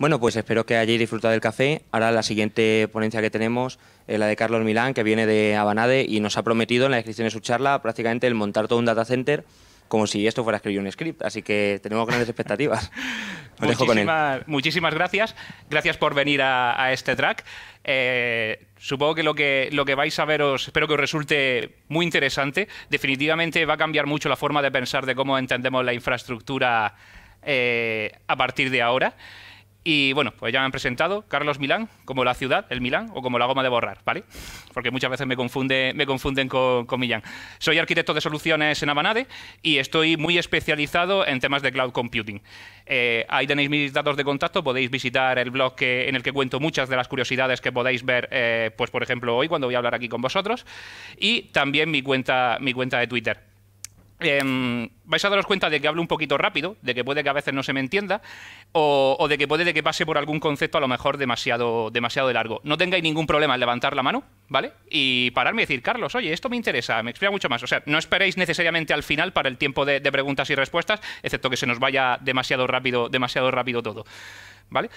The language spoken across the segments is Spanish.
Bueno, pues espero que hayáis disfrutado del café. Ahora la siguiente ponencia que tenemos es la de Carlos Milán, que viene de Abanade y nos ha prometido en la descripción de su charla prácticamente el montar todo un data center como si esto fuera escribir un script. Así que tenemos grandes expectativas. Muchísimas gracias. Gracias por venir a, este track. Eh, supongo que lo, que lo que vais a ver espero que os resulte muy interesante. Definitivamente va a cambiar mucho la forma de pensar de cómo entendemos la infraestructura eh, a partir de ahora. Y bueno, pues ya me han presentado Carlos Milán, como la ciudad, el Milán, o como la goma de borrar, ¿vale? Porque muchas veces me, confunde, me confunden con, Millán. Soy arquitecto de soluciones en Avanade y estoy muy especializado en temas de cloud computing. Eh, ahí tenéis mis datos de contacto, podéis visitar el blog en el que cuento muchas de las curiosidades que podéis ver, eh, pues por ejemplo hoy cuando voy a hablar aquí con vosotros, y también mi cuenta, mi cuenta de Twitter. Em, vais a daros cuenta de que hablo un poquito rápido, de que puede que a veces no se me entienda, o, de que puede de que pase por algún concepto a lo mejor demasiado, demasiado de largo. No tengáis ningún problema en levantar la mano, ¿vale? Y pararme y decir, Carlos, oye, esto me interesa, me explica mucho más. O sea, no esperéis necesariamente al final para el tiempo de, de preguntas y respuestas, excepto que se nos vaya demasiado rápido, demasiado rápido todo. ¿Vale?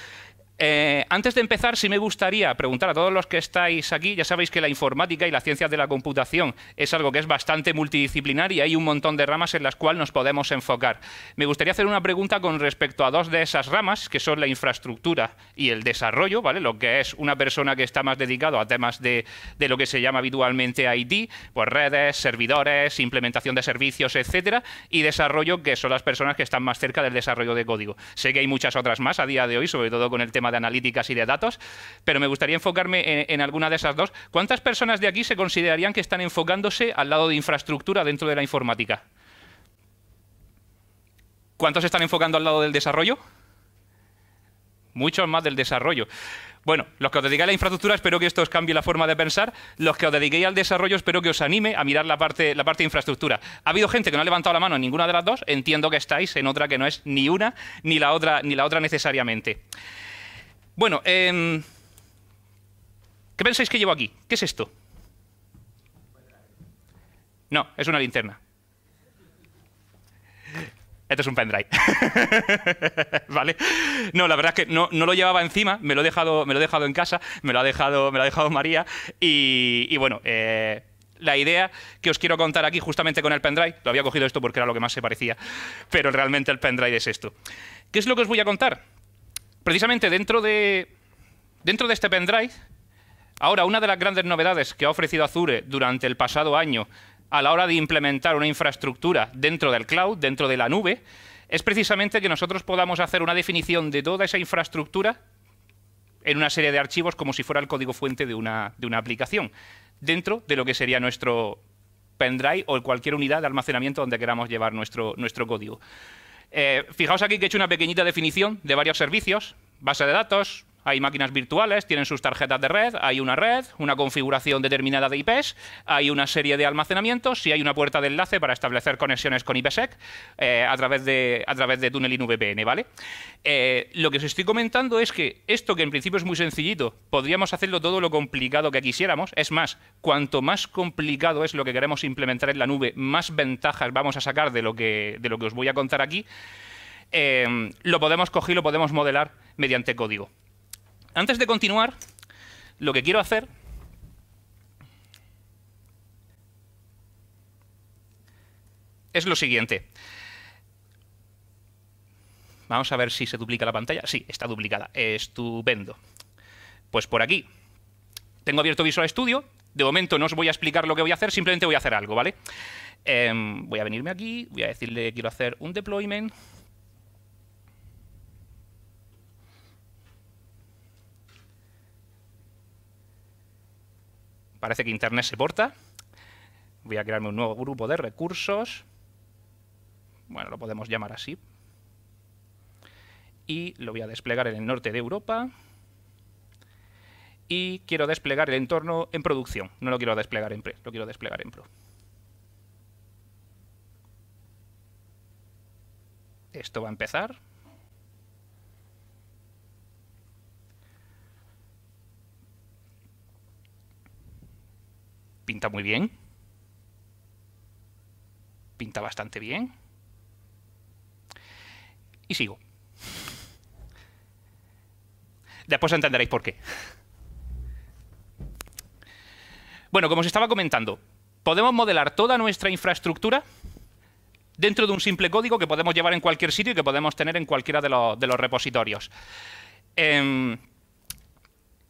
Eh, antes de empezar, sí me gustaría preguntar a todos los que estáis aquí, ya sabéis que la informática y las ciencias de la computación es algo que es bastante multidisciplinar y hay un montón de ramas en las cuales nos podemos enfocar. Me gustaría hacer una pregunta con respecto a dos de esas ramas, que son la infraestructura y el desarrollo, ¿vale? Lo que es una persona que está más dedicado a temas de, de lo que se llama habitualmente IT, pues redes, servidores, implementación de servicios, etcétera, y desarrollo, que son las personas que están más cerca del desarrollo de código. Sé que hay muchas otras más a día de hoy, sobre todo con el tema de analíticas y de datos, pero me gustaría enfocarme en, alguna de esas dos. ¿Cuántas personas de aquí se considerarían que están enfocándose al lado de infraestructura dentro de la informática? ¿Cuántos están enfocando al lado del desarrollo? Muchos más del desarrollo. Bueno, los que os dediquéis a la infraestructura espero que esto os cambie la forma de pensar. Los que os dediquéis al desarrollo espero que os anime a mirar la parte, la parte de infraestructura. Ha habido gente que no ha levantado la mano en ninguna de las dos. Entiendo que estáis en otra que no es ni una ni la otra, ni la otra necesariamente. Bueno, em, ¿qué pensáis que llevo aquí? ¿Qué es esto? No, es una linterna. Esto es un pendrive. ¿Vale? No, la verdad es que no, no, lo llevaba encima, me lo, he dejado, me lo dejado en casa, me lo ha dejado, me lo ha dejado María. Y, bueno, eh, la idea que os quiero contar aquí justamente con el pendrive, lo había cogido esto porque era lo que más se parecía, pero realmente el pendrive es esto. ¿Qué es lo que os voy a contar? precisamente dentro de, dentro de este pendrive, ahora una de las grandes novedades que ha ofrecido Azure durante el pasado año a la hora de implementar una infraestructura dentro del cloud, dentro de la nube, es precisamente que nosotros podamos hacer una definición de toda esa infraestructura en una serie de archivos como si fuera el código fuente de una, aplicación, dentro de lo que sería nuestro pendrive o cualquier unidad de almacenamiento donde queramos llevar nuestro, nuestro código. Eh, fijaos aquí que he hecho una pequeñita definición de varios servicios, base de datos, hay máquinas virtuales, tienen sus tarjetas de red, hay una red, una configuración determinada de IPs, hay una serie de almacenamientos y hay una puerta de enlace para establecer conexiones con IPsec eh, a, través de, a través de VPN, ¿vale? Eh, lo que os estoy comentando es que esto que en principio es muy sencillito, podríamos hacerlo todo lo complicado que quisiéramos. Es más, cuanto más complicado es lo que queremos implementar en la nube, más ventajas vamos a sacar de lo que, de lo que os voy a contar aquí. Eh, lo podemos coger, lo podemos modelar mediante código antes de continuar, lo que quiero hacer es lo siguiente. Vamos a ver si se duplica la pantalla. Sí, está duplicada. Estupendo. Pues por aquí. Tengo abierto Visual Studio. De momento no os voy a explicar lo que voy a hacer, simplemente voy a hacer algo, ¿vale? Em, voy a venirme aquí, voy a decirle que quiero hacer un deployment Parece que Internet se porta. Voy a crearme un nuevo grupo de recursos. Bueno, lo podemos llamar así. Y lo voy a desplegar en el norte de Europa. Y quiero desplegar el entorno en producción. No lo quiero desplegar en pre, lo quiero desplegar en pro. Esto va a empezar. pinta muy bien. Pinta bastante bien. Y sigo. Después entenderéis por qué. Bueno, como os estaba comentando, podemos modelar toda nuestra infraestructura dentro de un simple código que podemos llevar en cualquier sitio y que podemos tener en cualquiera de los, repositorios. Em,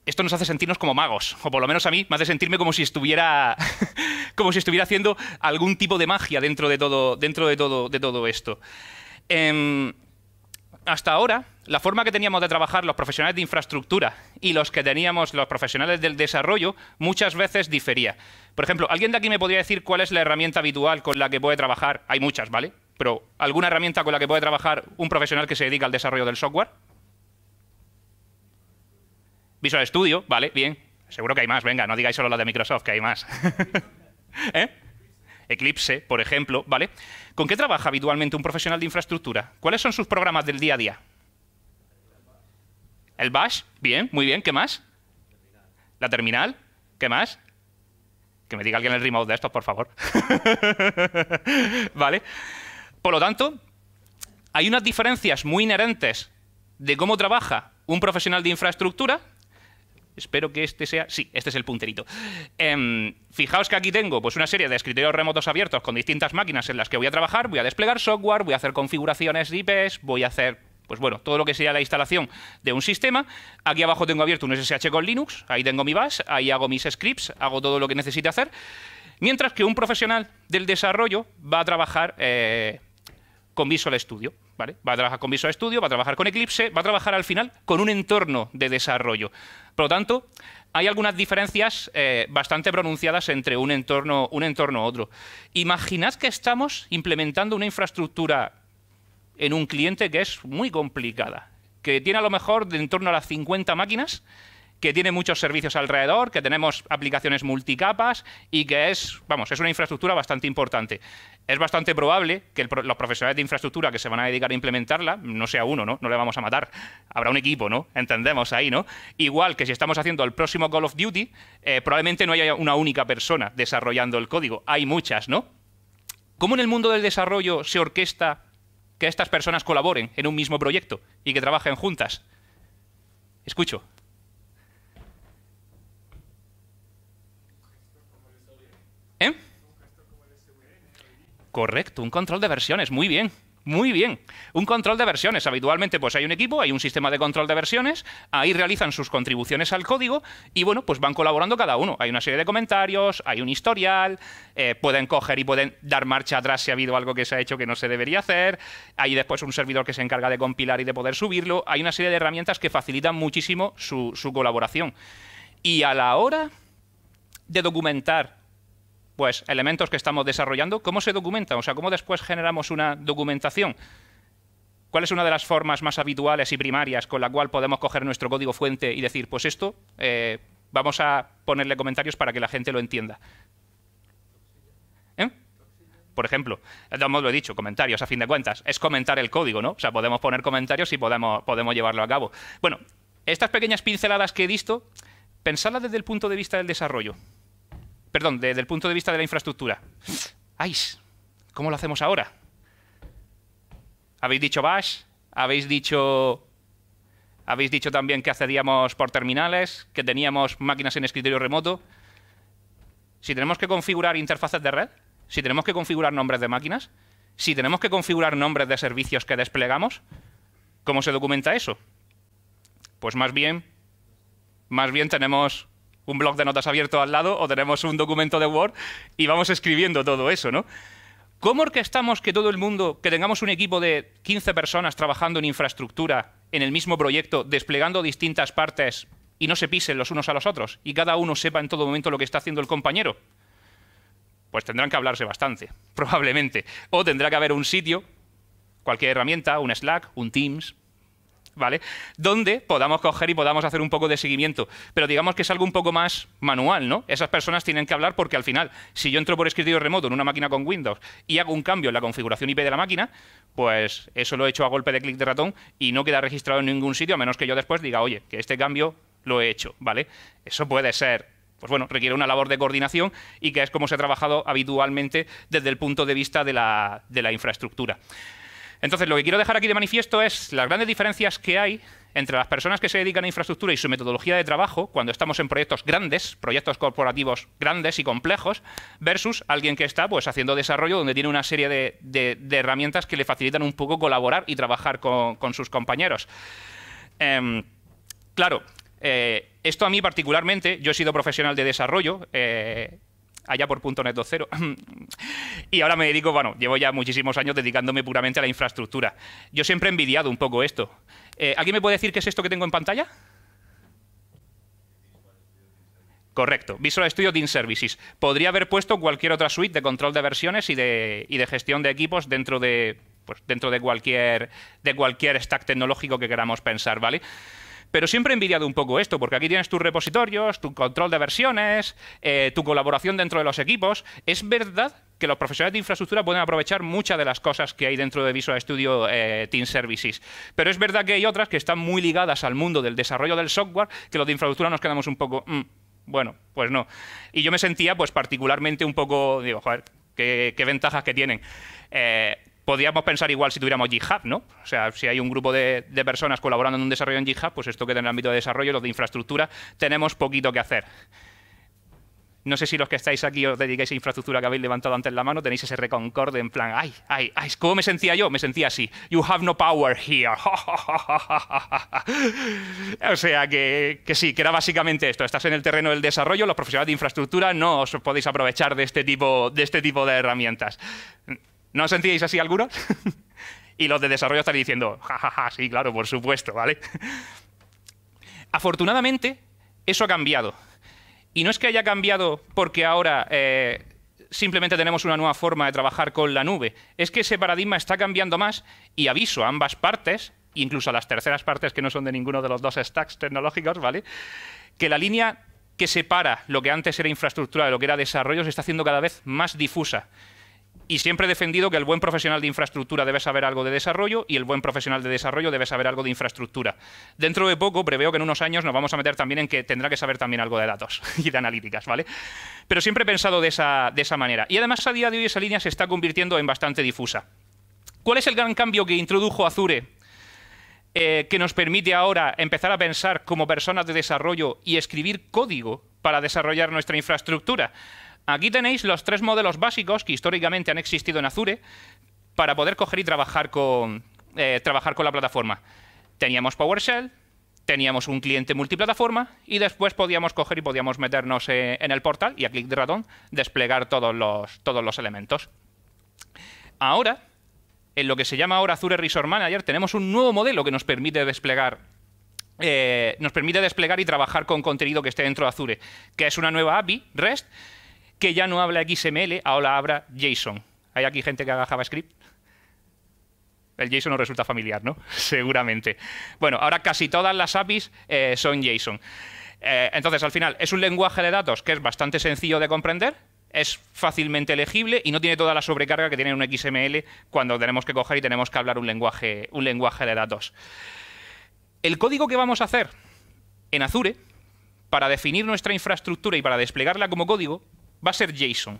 esto nos hace sentirnos como magos, o por lo menos a mí me hace sentirme como si estuviera, como si estuviera haciendo algún tipo de magia dentro de todo, dentro de todo, de todo esto. Em, hasta ahora, la forma que teníamos de trabajar los profesionales de infraestructura y los que teníamos los profesionales del desarrollo muchas veces difería. Por ejemplo, ¿alguien de aquí me podría decir cuál es la herramienta habitual con la que puede trabajar? Hay muchas, ¿vale? Pero ¿alguna herramienta con la que puede trabajar un profesional que se dedica al desarrollo del software? Visual Studio, vale, bien. Seguro que hay más, venga, no digáis solo la de Microsoft, que hay más. ¿Eh? Eclipse, por ejemplo, ¿vale? ¿Con qué trabaja habitualmente un profesional de infraestructura? ¿Cuáles son sus programas del día a día? El Bash, bien, muy bien, ¿qué más? La terminal, ¿qué más? Que me diga alguien el remote de estos, por favor. ¿Vale? Por lo tanto, hay unas diferencias muy inherentes de cómo trabaja un profesional de infraestructura Espero que este sea... Sí, este es el punterito. Em, fijaos que aquí tengo pues, una serie de escritorios remotos abiertos con distintas máquinas en las que voy a trabajar, voy a desplegar software, voy a hacer configuraciones de IPs, voy a hacer pues bueno, todo lo que sea la instalación de un sistema. Aquí abajo tengo abierto un SSH con Linux, ahí tengo mi bash, ahí hago mis scripts, hago todo lo que necesite hacer. Mientras que un profesional del desarrollo va a trabajar eh, con Visual Studio. Va a trabajar con Visual Studio, va a trabajar con Eclipse, va a trabajar al final con un entorno de desarrollo. Por lo tanto, hay algunas diferencias eh, bastante pronunciadas entre un entorno, un entorno otro. Imaginad que estamos implementando una infraestructura en un cliente que es muy complicada, que tiene a lo mejor de en torno a las 50 máquinas que tiene muchos servicios alrededor, que tenemos aplicaciones multicapas y que es, vamos, es una infraestructura bastante importante. Es bastante probable que los profesionales de infraestructura que se van a dedicar a implementarla, no sea uno, ¿no? No le vamos a matar. Habrá un equipo, ¿no? Entendemos ahí, ¿no? Igual que si estamos haciendo el próximo Call of Duty, eh, probablemente no haya una única persona desarrollando el código. Hay muchas, ¿no? ¿Cómo en el mundo del desarrollo se orquesta que estas personas colaboren en un mismo proyecto y que trabajen juntas? Escucho. Correcto, un control de versiones, muy bien. Muy bien. Un control de versiones. Habitualmente, pues hay un equipo, hay un sistema de control de versiones, ahí realizan sus contribuciones al código y bueno, pues van colaborando cada uno. Hay una serie de comentarios, hay un historial, eh, pueden coger y pueden dar marcha atrás si ha habido algo que se ha hecho que no se debería hacer. Hay después un servidor que se encarga de compilar y de poder subirlo. Hay una serie de herramientas que facilitan muchísimo su, su colaboración. Y a la hora de documentar pues elementos que estamos desarrollando, ¿cómo se documentan? O sea, ¿cómo después generamos una documentación? ¿Cuál es una de las formas más habituales y primarias con la cual podemos coger nuestro código fuente y decir, pues esto, eh, vamos a ponerle comentarios para que la gente lo entienda? ¿Eh? Por ejemplo, lo he dicho, comentarios a fin de cuentas. Es comentar el código, ¿no? O sea, podemos poner comentarios y podemos, podemos llevarlo a cabo. Bueno, estas pequeñas pinceladas que he visto, pensadlas desde el punto de vista del desarrollo. Perdón, desde el punto de vista de la infraestructura. ¡Ay! ¿Cómo lo hacemos ahora? Habéis dicho Bash, habéis dicho. Habéis dicho también que accedíamos por terminales, que teníamos máquinas en escritorio remoto. Si tenemos que configurar interfaces de red, si tenemos que configurar nombres de máquinas, si tenemos que configurar nombres de servicios que desplegamos, ¿cómo se documenta eso? Pues más bien, más bien tenemos un blog de notas abierto al lado o tenemos un documento de Word y vamos escribiendo todo eso, ¿no? ¿Cómo orquestamos que todo el mundo, que tengamos un equipo de 15 personas trabajando en infraestructura, en el mismo proyecto, desplegando distintas partes y no se pisen los unos a los otros y cada uno sepa en todo momento lo que está haciendo el compañero? Pues tendrán que hablarse bastante, probablemente. O tendrá que haber un sitio, cualquier herramienta, un Slack, un Teams, ¿vale? Donde podamos coger y podamos hacer un poco de seguimiento. Pero digamos que es algo un poco más manual, ¿no? Esas personas tienen que hablar porque al final, si yo entro por escritorio remoto en una máquina con Windows y hago un cambio en la configuración IP de la máquina, pues eso lo he hecho a golpe de clic de ratón y no queda registrado en ningún sitio, a menos que yo después diga, oye, que este cambio lo he hecho, ¿vale? Eso puede ser pues bueno, requiere una labor de coordinación y que es como se ha trabajado habitualmente desde el punto de vista de la, de la infraestructura. Entonces, lo que quiero dejar aquí de manifiesto es las grandes diferencias que hay entre las personas que se dedican a infraestructura y su metodología de trabajo, cuando estamos en proyectos grandes, proyectos corporativos grandes y complejos, versus alguien que está pues, haciendo desarrollo donde tiene una serie de, herramientas que le facilitan un poco colaborar y trabajar con, sus compañeros. Em, claro, eh, esto a mí particularmente, yo he sido profesional de desarrollo. Eh, allá por .NET 2.0. y ahora me dedico, bueno, llevo ya muchísimos años dedicándome puramente a la infraestructura. Yo siempre he envidiado un poco esto. Eh, ¿Alguien me puede decir qué es esto que tengo en pantalla? Correcto, Visual Studio Team Services. Podría haber puesto cualquier otra suite de control de versiones y de, gestión de equipos dentro de, pues, dentro de cualquier, de cualquier stack tecnológico que queramos pensar, ¿vale? Pero siempre he envidiado un poco esto, porque aquí tienes tus repositorios, tu control de versiones, eh, tu colaboración dentro de los equipos. Es verdad que los profesionales de infraestructura pueden aprovechar muchas de las cosas que hay dentro de Visual Studio eh, Team Services. Pero es verdad que hay otras que están muy ligadas al mundo del desarrollo del software, que los de infraestructura nos quedamos un poco... Mm, bueno, pues no. Y yo me sentía pues particularmente un poco, digo, joder, qué, qué ventajas que tienen. Eh, podríamos pensar igual si tuviéramos GitHub, ¿no? O sea, si hay un grupo de, personas colaborando en un desarrollo en GitHub, pues esto queda en el ámbito de desarrollo, los de infraestructura, tenemos poquito que hacer. No sé si los que estáis aquí os dedicáis a infraestructura que habéis levantado antes la mano, tenéis ese reconcorde en plan, ay, ay, ay, ¿cómo me sentía yo? Me sentía así, you have no power here. o sea, que, sí, que era básicamente esto, estás en el terreno del desarrollo, los profesionales de infraestructura no os podéis aprovechar de, este tipo de este herramientas. ¿No os sentíais así algunos? y los de desarrollo están diciendo, jajaja, ja, ja, sí, claro, por supuesto, ¿vale? Afortunadamente, eso ha cambiado. Y no es que haya cambiado porque ahora eh, simplemente tenemos una nueva forma de trabajar con la nube. Es que ese paradigma está cambiando más y aviso a ambas partes, incluso a las terceras partes que no son de ninguno de los dos stacks tecnológicos, ¿vale? Que la línea que separa lo que antes era infraestructura de lo que era desarrollo se está haciendo cada vez más difusa. Y siempre he defendido que el buen profesional de infraestructura debe saber algo de desarrollo y el buen profesional de desarrollo debe saber algo de infraestructura. Dentro de poco, preveo que en unos años nos vamos a meter también en que tendrá que saber también algo de datos y de analíticas, ¿vale? Pero siempre he pensado de esa, de esa manera. Y además a día de hoy esa línea se está convirtiendo en bastante difusa. ¿Cuál es el gran cambio que introdujo Azure eh, que nos permite ahora empezar a pensar como personas de desarrollo y escribir código para desarrollar nuestra infraestructura? Aquí tenéis los tres modelos básicos que históricamente han existido en Azure para poder coger y trabajar con, eh, trabajar con la plataforma. Teníamos PowerShell, teníamos un cliente multiplataforma y después podíamos coger y podíamos meternos eh, en el portal y a clic de ratón desplegar todos los, todos los elementos. Ahora, en lo que se llama ahora Azure Resource Manager, tenemos un nuevo modelo que nos permite desplegar eh, nos permite desplegar y trabajar con contenido que esté dentro de Azure, que es una nueva API REST que ya no habla XML, ahora habla JSON. ¿Hay aquí gente que haga JavaScript? El JSON nos resulta familiar, ¿no? Seguramente. Bueno, ahora casi todas las APIs eh, son JSON. Eh, entonces, al final, es un lenguaje de datos que es bastante sencillo de comprender, es fácilmente legible y no tiene toda la sobrecarga que tiene un XML cuando tenemos que coger y tenemos que hablar un lenguaje, un lenguaje de datos. El código que vamos a hacer en Azure para definir nuestra infraestructura y para desplegarla como código va a ser JSON.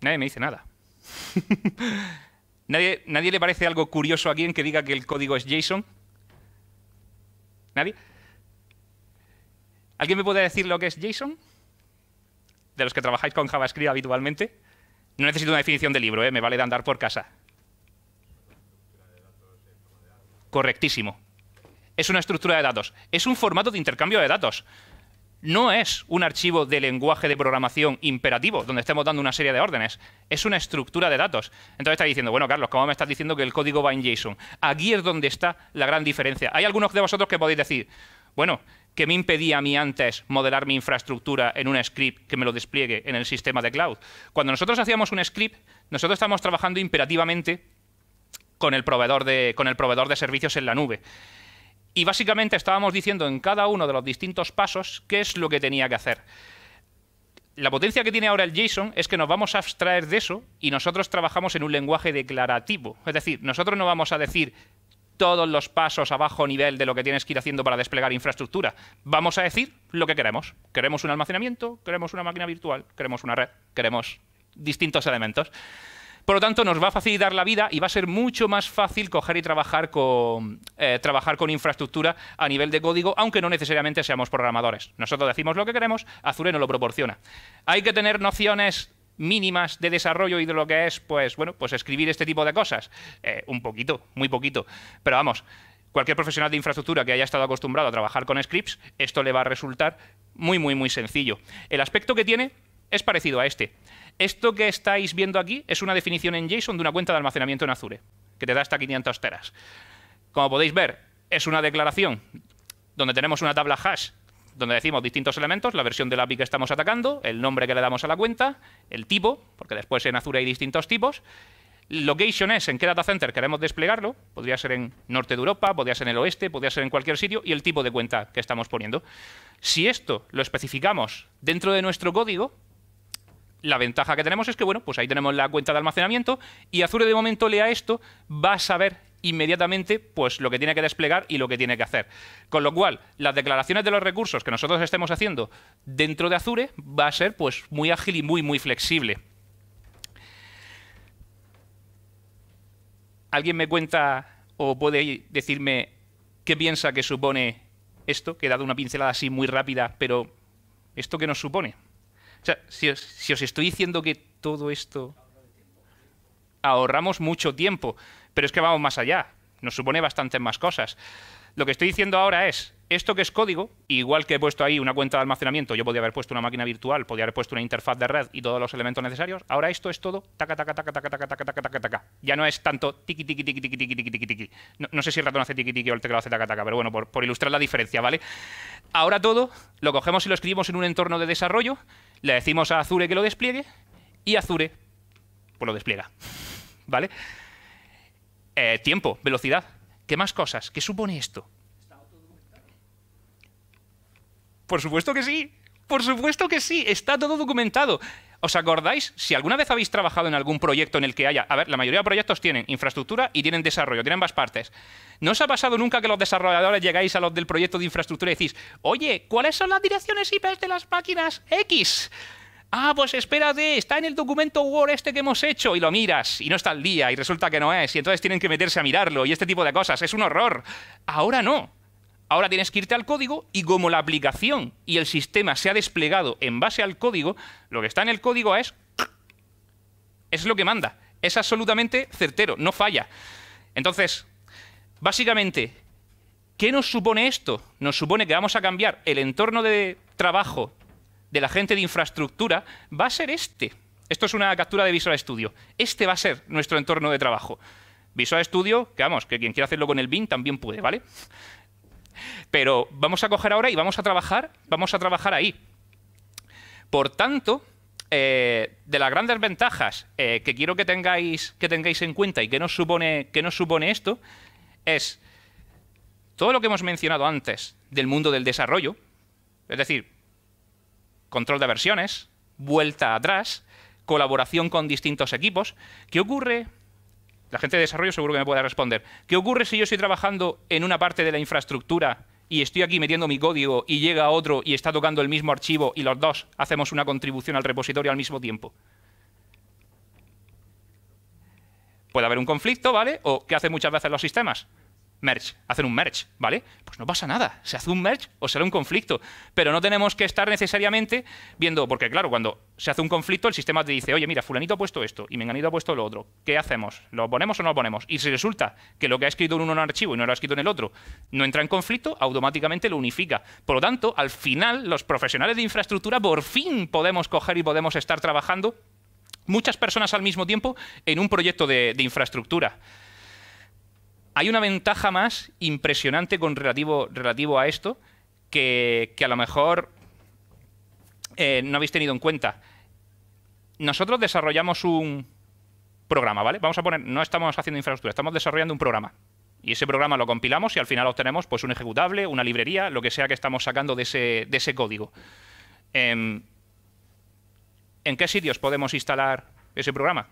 Nadie me dice nada. ¿Nadie, le parece algo curioso a alguien que diga que el código es JSON? ¿Nadie? ¿Alguien me puede decir lo que es JSON? De los que trabajáis con JavaScript habitualmente. No necesito una definición de libro, ¿eh? me vale de andar por casa. Correctísimo es una estructura de datos, es un formato de intercambio de datos. No es un archivo de lenguaje de programación imperativo, donde estemos dando una serie de órdenes. Es una estructura de datos. Entonces está diciendo, bueno, Carlos, ¿cómo me estás diciendo que el código va en JSON? Aquí es donde está la gran diferencia. Hay algunos de vosotros que podéis decir, bueno, que me impedía a mí antes modelar mi infraestructura en un script que me lo despliegue en el sistema de cloud. Cuando nosotros hacíamos un script, nosotros estábamos trabajando imperativamente con el proveedor de, con el proveedor de servicios en la nube. Y básicamente estábamos diciendo en cada uno de los distintos pasos qué es lo que tenía que hacer. La potencia que tiene ahora el JSON es que nos vamos a abstraer de eso y nosotros trabajamos en un lenguaje declarativo. Es decir, nosotros no vamos a decir todos los pasos a bajo nivel de lo que tienes que ir haciendo para desplegar infraestructura. Vamos a decir lo que queremos. Queremos un almacenamiento, queremos una máquina virtual, queremos una red, queremos distintos elementos. Por lo tanto, nos va a facilitar la vida y va a ser mucho más fácil coger y trabajar con, eh, trabajar con infraestructura a nivel de código, aunque no necesariamente seamos programadores. Nosotros decimos lo que queremos, Azure nos lo proporciona. Hay que tener nociones mínimas de desarrollo y de lo que es, pues, bueno, pues escribir este tipo de cosas. Eh, un poquito, muy poquito. Pero vamos, cualquier profesional de infraestructura que haya estado acostumbrado a trabajar con scripts, esto le va a resultar muy, muy, muy sencillo. El aspecto que tiene es parecido a este. Esto que estáis viendo aquí es una definición en JSON de una cuenta de almacenamiento en Azure, que te da hasta 500 teras. Como podéis ver, es una declaración donde tenemos una tabla hash donde decimos distintos elementos, la versión del API que estamos atacando, el nombre que le damos a la cuenta, el tipo, porque después en Azure hay distintos tipos, location es en qué data center queremos desplegarlo, podría ser en norte de Europa, podría ser en el oeste, podría ser en cualquier sitio, y el tipo de cuenta que estamos poniendo. Si esto lo especificamos dentro de nuestro código, la ventaja que tenemos es que, bueno, pues ahí tenemos la cuenta de almacenamiento y Azure de momento lea esto, va a saber inmediatamente pues lo que tiene que desplegar y lo que tiene que hacer. Con lo cual, las declaraciones de los recursos que nosotros estemos haciendo dentro de Azure va a ser pues muy ágil y muy muy flexible. ¿Alguien me cuenta o puede decirme qué piensa que supone esto? Que he dado una pincelada así muy rápida, pero ¿esto qué nos supone? si os, estoy diciendo que todo esto ahorramos mucho tiempo, pero es que vamos más allá, nos supone bastantes más cosas. Lo que estoy diciendo ahora es, esto que es código, igual que he puesto ahí una cuenta de almacenamiento, yo podía haber puesto una máquina virtual, podría haber puesto una interfaz de red y todos los elementos necesarios, ahora esto es todo taca, taca, taca, taca, taca, taca, taca, taca, taca. Ya no es tanto tiqui, tiqui, tiqui, tiqui, tiqui, tiqui, tiqui, no, no, sé si el ratón hace tiqui, tiqui o el teclado hace taca, taca, pero bueno, por, por ilustrar la diferencia, ¿vale? Ahora todo lo cogemos y lo escribimos en un entorno de desarrollo le decimos a Azure que lo despliegue y Azure pues, lo despliega. ¿Vale? Eh, tiempo, velocidad. ¿Qué más cosas? ¿Qué supone esto? Por supuesto que sí. Por supuesto que sí, está todo documentado. ¿Os acordáis? Si alguna vez habéis trabajado en algún proyecto en el que haya... A ver, la mayoría de proyectos tienen infraestructura y tienen desarrollo, tienen ambas partes. ¿No os ha pasado nunca que los desarrolladores llegáis a los del proyecto de infraestructura y decís, oye, ¿cuáles son las direcciones IP de las máquinas X? Ah, pues espérate, está en el documento Word este que hemos hecho y lo miras y no está al día y resulta que no es y entonces tienen que meterse a mirarlo y este tipo de cosas. Es un horror. Ahora no. Ahora tienes que irte al código y como la aplicación y el sistema se ha desplegado en base al código, lo que está en el código es... Es lo que manda. Es absolutamente certero, no falla. Entonces, básicamente, ¿qué nos supone esto? Nos supone que vamos a cambiar el entorno de trabajo de la gente de infraestructura, va a ser este. Esto es una captura de Visual Studio. Este va a ser nuestro entorno de trabajo. Visual Studio, que vamos, que quien quiera hacerlo con el bin también puede, ¿vale? Pero vamos a coger ahora y vamos a trabajar, vamos a trabajar ahí. Por tanto, eh, de las grandes ventajas eh, que quiero que tengáis, que tengáis en cuenta y que nos supone, que nos supone esto, es todo lo que hemos mencionado antes del mundo del desarrollo, es decir, control de versiones, vuelta atrás, colaboración con distintos equipos. ¿Qué ocurre la gente de desarrollo seguro que me puede responder. ¿Qué ocurre si yo estoy trabajando en una parte de la infraestructura y estoy aquí metiendo mi código y llega otro y está tocando el mismo archivo y los dos hacemos una contribución al repositorio al mismo tiempo? Puede haber un conflicto, ¿vale? ¿O qué hacen muchas veces los sistemas? merge, hacen un merge, ¿vale? Pues no pasa nada, se hace un merge o será un conflicto, pero no tenemos que estar necesariamente viendo, porque claro, cuando se hace un conflicto el sistema te dice, oye, mira, fulanito ha puesto esto y menganito ha puesto lo otro, ¿qué hacemos? ¿Lo ponemos o no lo ponemos? Y si resulta que lo que ha escrito en uno en un archivo y no lo ha escrito en el otro no entra en conflicto, automáticamente lo unifica. Por lo tanto, al final, los profesionales de infraestructura por fin podemos coger y podemos estar trabajando muchas personas al mismo tiempo en un proyecto de infraestructura hay una ventaja más impresionante con relativo, relativo a esto que, a lo mejor eh, no habéis tenido en cuenta. Nosotros desarrollamos un programa, ¿vale? Vamos a poner, no estamos haciendo infraestructura, estamos desarrollando un programa. Y ese programa lo compilamos y al final obtenemos pues, un ejecutable, una librería, lo que sea que estamos sacando de ese, código. Em, ¿En qué sitios podemos instalar ese programa?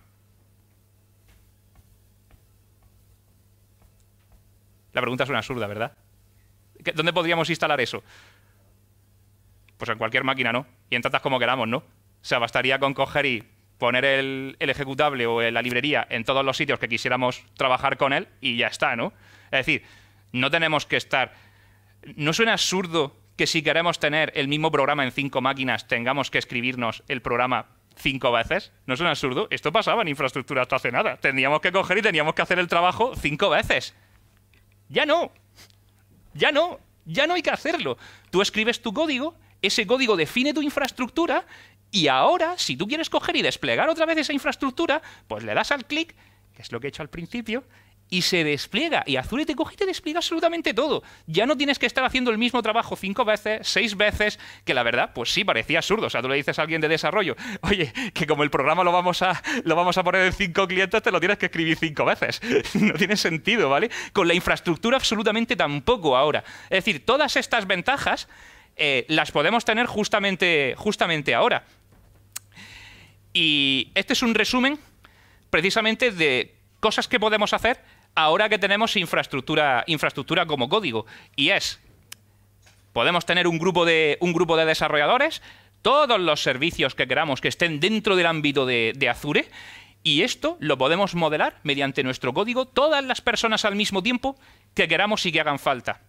La pregunta es una absurda, ¿verdad? ¿Dónde podríamos instalar eso? Pues en cualquier máquina, ¿no? Y en tantas como queramos, ¿no? O sea, bastaría con coger y poner el, ejecutable o la librería en todos los sitios que quisiéramos trabajar con él y ya está, ¿no? Es decir, no tenemos que estar... ¿No suena absurdo que si queremos tener el mismo programa en cinco máquinas tengamos que escribirnos el programa cinco veces? ¿No suena absurdo? Esto pasaba en infraestructura hasta hace nada. que coger y teníamos que hacer el trabajo cinco veces. Ya no. Ya no. Ya no hay que hacerlo. Tú escribes tu código, ese código define tu infraestructura y ahora, si tú quieres coger y desplegar otra vez esa infraestructura, pues le das al clic, que es lo que he hecho al principio, y se despliega. Y Azure te coge y te despliega absolutamente todo. Ya no tienes que estar haciendo el mismo trabajo cinco veces, seis veces, que la verdad, pues sí, parecía absurdo. O sea, tú le dices a alguien de desarrollo, oye, que como el programa lo vamos a, lo vamos a poner en cinco clientes, te lo tienes que escribir cinco veces. no tiene sentido, ¿vale? Con la infraestructura absolutamente tampoco ahora. Es decir, todas estas ventajas eh, las podemos tener justamente, justamente ahora. Y este es un resumen precisamente de cosas que podemos hacer ahora que tenemos infraestructura, infraestructura como código. Y es, podemos tener un grupo de, un grupo de desarrolladores, todos los servicios que queramos que estén dentro del ámbito de, Azure, y esto lo podemos modelar mediante nuestro código todas las personas al mismo tiempo que queramos y que hagan falta.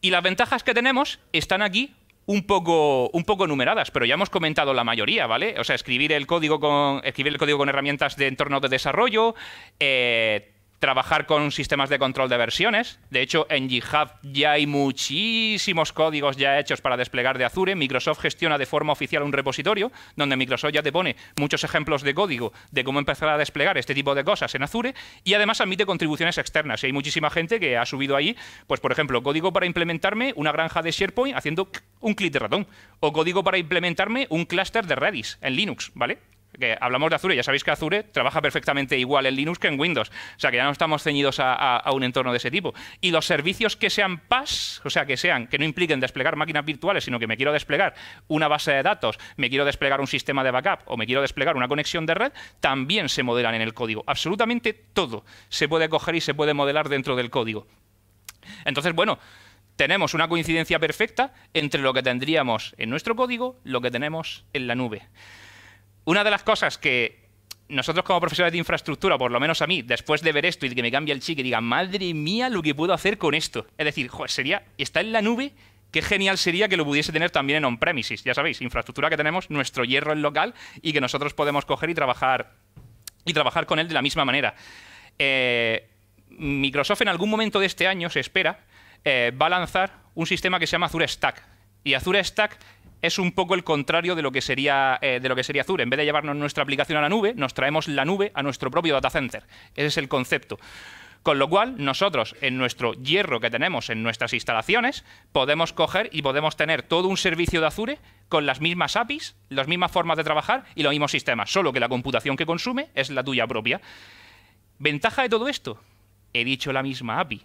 Y las ventajas que tenemos están aquí un poco, un poco numeradas, pero ya hemos comentado la mayoría, ¿vale? O sea, escribir el código con, escribir el código con herramientas de entorno de desarrollo, eh, trabajar con sistemas de control de versiones. De hecho, en GitHub ya hay muchísimos códigos ya hechos para desplegar de Azure. Microsoft gestiona de forma oficial un repositorio donde Microsoft ya te pone muchos ejemplos de código de cómo empezar a desplegar este tipo de cosas en Azure y además admite contribuciones externas. Y hay muchísima gente que ha subido ahí, pues por ejemplo, código para implementarme una granja de SharePoint haciendo un clic de ratón o código para implementarme un clúster de Redis en Linux, ¿vale? que hablamos de Azure, ya sabéis que Azure trabaja perfectamente igual en Linux que en Windows, o sea que ya no estamos ceñidos a, un entorno de ese tipo. Y los servicios que sean pas, o sea que sean, que no impliquen desplegar máquinas virtuales, sino que me quiero desplegar una base de datos, me quiero desplegar un sistema de backup o me quiero desplegar una conexión de red, también se modelan en el código. Absolutamente todo se puede coger y se puede modelar dentro del código. Entonces, bueno, tenemos una coincidencia perfecta entre lo que tendríamos en nuestro código, lo que tenemos en la nube una de las cosas que nosotros como profesores de infraestructura, por lo menos a mí, después de ver esto y que me cambie el chique, y diga, madre mía lo que puedo hacer con esto. Es decir, sería, está en la nube, qué genial sería que lo pudiese tener también en on-premises. Ya sabéis, infraestructura que tenemos, nuestro hierro en local y que nosotros podemos coger y trabajar, y trabajar con él de la misma manera. Eh, Microsoft en algún momento de este año, se espera, eh, va a lanzar un sistema que se llama Azure Stack. Y Azure Stack es un poco el contrario de lo que sería, eh, de lo que sería Azure. En vez de llevarnos nuestra aplicación a la nube, nos traemos la nube a nuestro propio data center. Ese es el concepto. Con lo cual, nosotros, en nuestro hierro que tenemos en nuestras instalaciones, podemos coger y podemos tener todo un servicio de Azure con las mismas APIs, las mismas formas de trabajar y los mismos sistemas, solo que la computación que consume es la tuya propia. ¿Ventaja de todo esto? He dicho la misma API.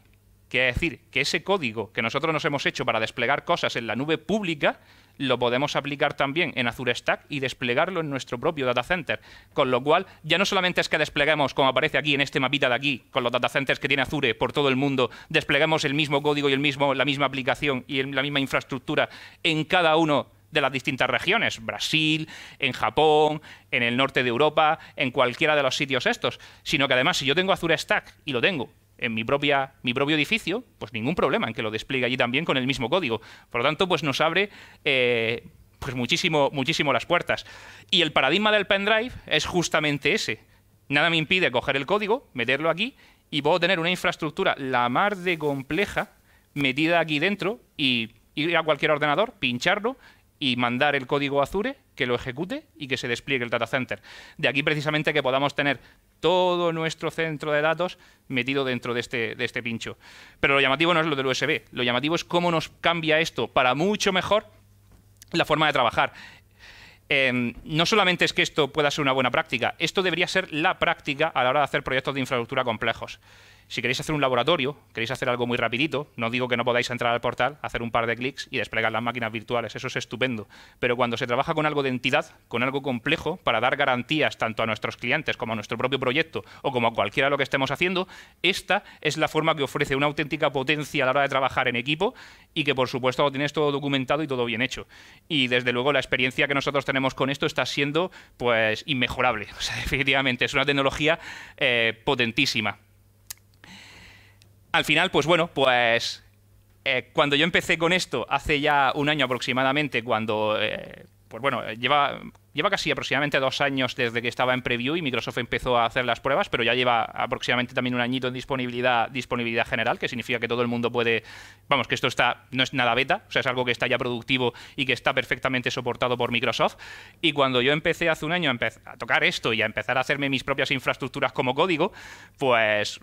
Quiere decir que ese código que nosotros nos hemos hecho para desplegar cosas en la nube pública lo podemos aplicar también en Azure Stack y desplegarlo en nuestro propio data center. Con lo cual, ya no solamente es que desplegamos, como aparece aquí en este mapita de aquí, con los data centers que tiene Azure por todo el mundo, desplegamos el mismo código y el mismo, la misma aplicación y la misma infraestructura en cada uno de las distintas regiones, Brasil, en Japón, en el norte de Europa, en cualquiera de los sitios estos, sino que además si yo tengo Azure Stack y lo tengo en mi, propia, mi propio edificio, pues ningún problema en que lo despliegue allí también con el mismo código. Por lo tanto, pues nos abre eh, pues muchísimo, muchísimo las puertas. Y el paradigma del pendrive es justamente ese. Nada me impide coger el código, meterlo aquí y puedo tener una infraestructura la más de compleja metida aquí dentro y ir a cualquier ordenador, pincharlo y mandar el código Azure que lo ejecute y que se despliegue el data center. De aquí precisamente que podamos tener todo nuestro centro de datos metido dentro de este, este pincho. Pero lo llamativo no es lo del USB, lo llamativo es cómo nos cambia esto para mucho mejor la forma de trabajar. Em, no solamente es que esto pueda ser una buena práctica, esto debería ser la práctica a la hora de hacer proyectos de infraestructura complejos. Si queréis hacer un laboratorio, queréis hacer algo muy rapidito, no digo que no podáis entrar al portal, hacer un par de clics y desplegar las máquinas virtuales, eso es estupendo. Pero cuando se trabaja con algo de entidad, con algo complejo, para dar garantías tanto a nuestros clientes como a nuestro propio proyecto o como a cualquiera de lo que estemos haciendo, esta es la forma que ofrece una auténtica potencia a la hora de trabajar en equipo y que por supuesto lo tienes todo documentado y todo bien hecho. Y desde luego la experiencia que nosotros tenemos con esto está siendo pues inmejorable. O sea, definitivamente es una tecnología eh, potentísima al final, pues bueno, pues eh, cuando yo empecé con esto, hace ya un año aproximadamente, cuando, eh, pues bueno, lleva, lleva casi aproximadamente dos años desde que estaba en preview y Microsoft empezó a hacer las pruebas, pero ya lleva aproximadamente también un añito en disponibilidad, disponibilidad general, que significa que todo el mundo puede, vamos, que esto está, no es nada beta, o sea, es algo que está ya productivo y que está perfectamente soportado por Microsoft. Y cuando yo empecé hace un año a tocar esto y a empezar a hacerme mis propias infraestructuras como código, pues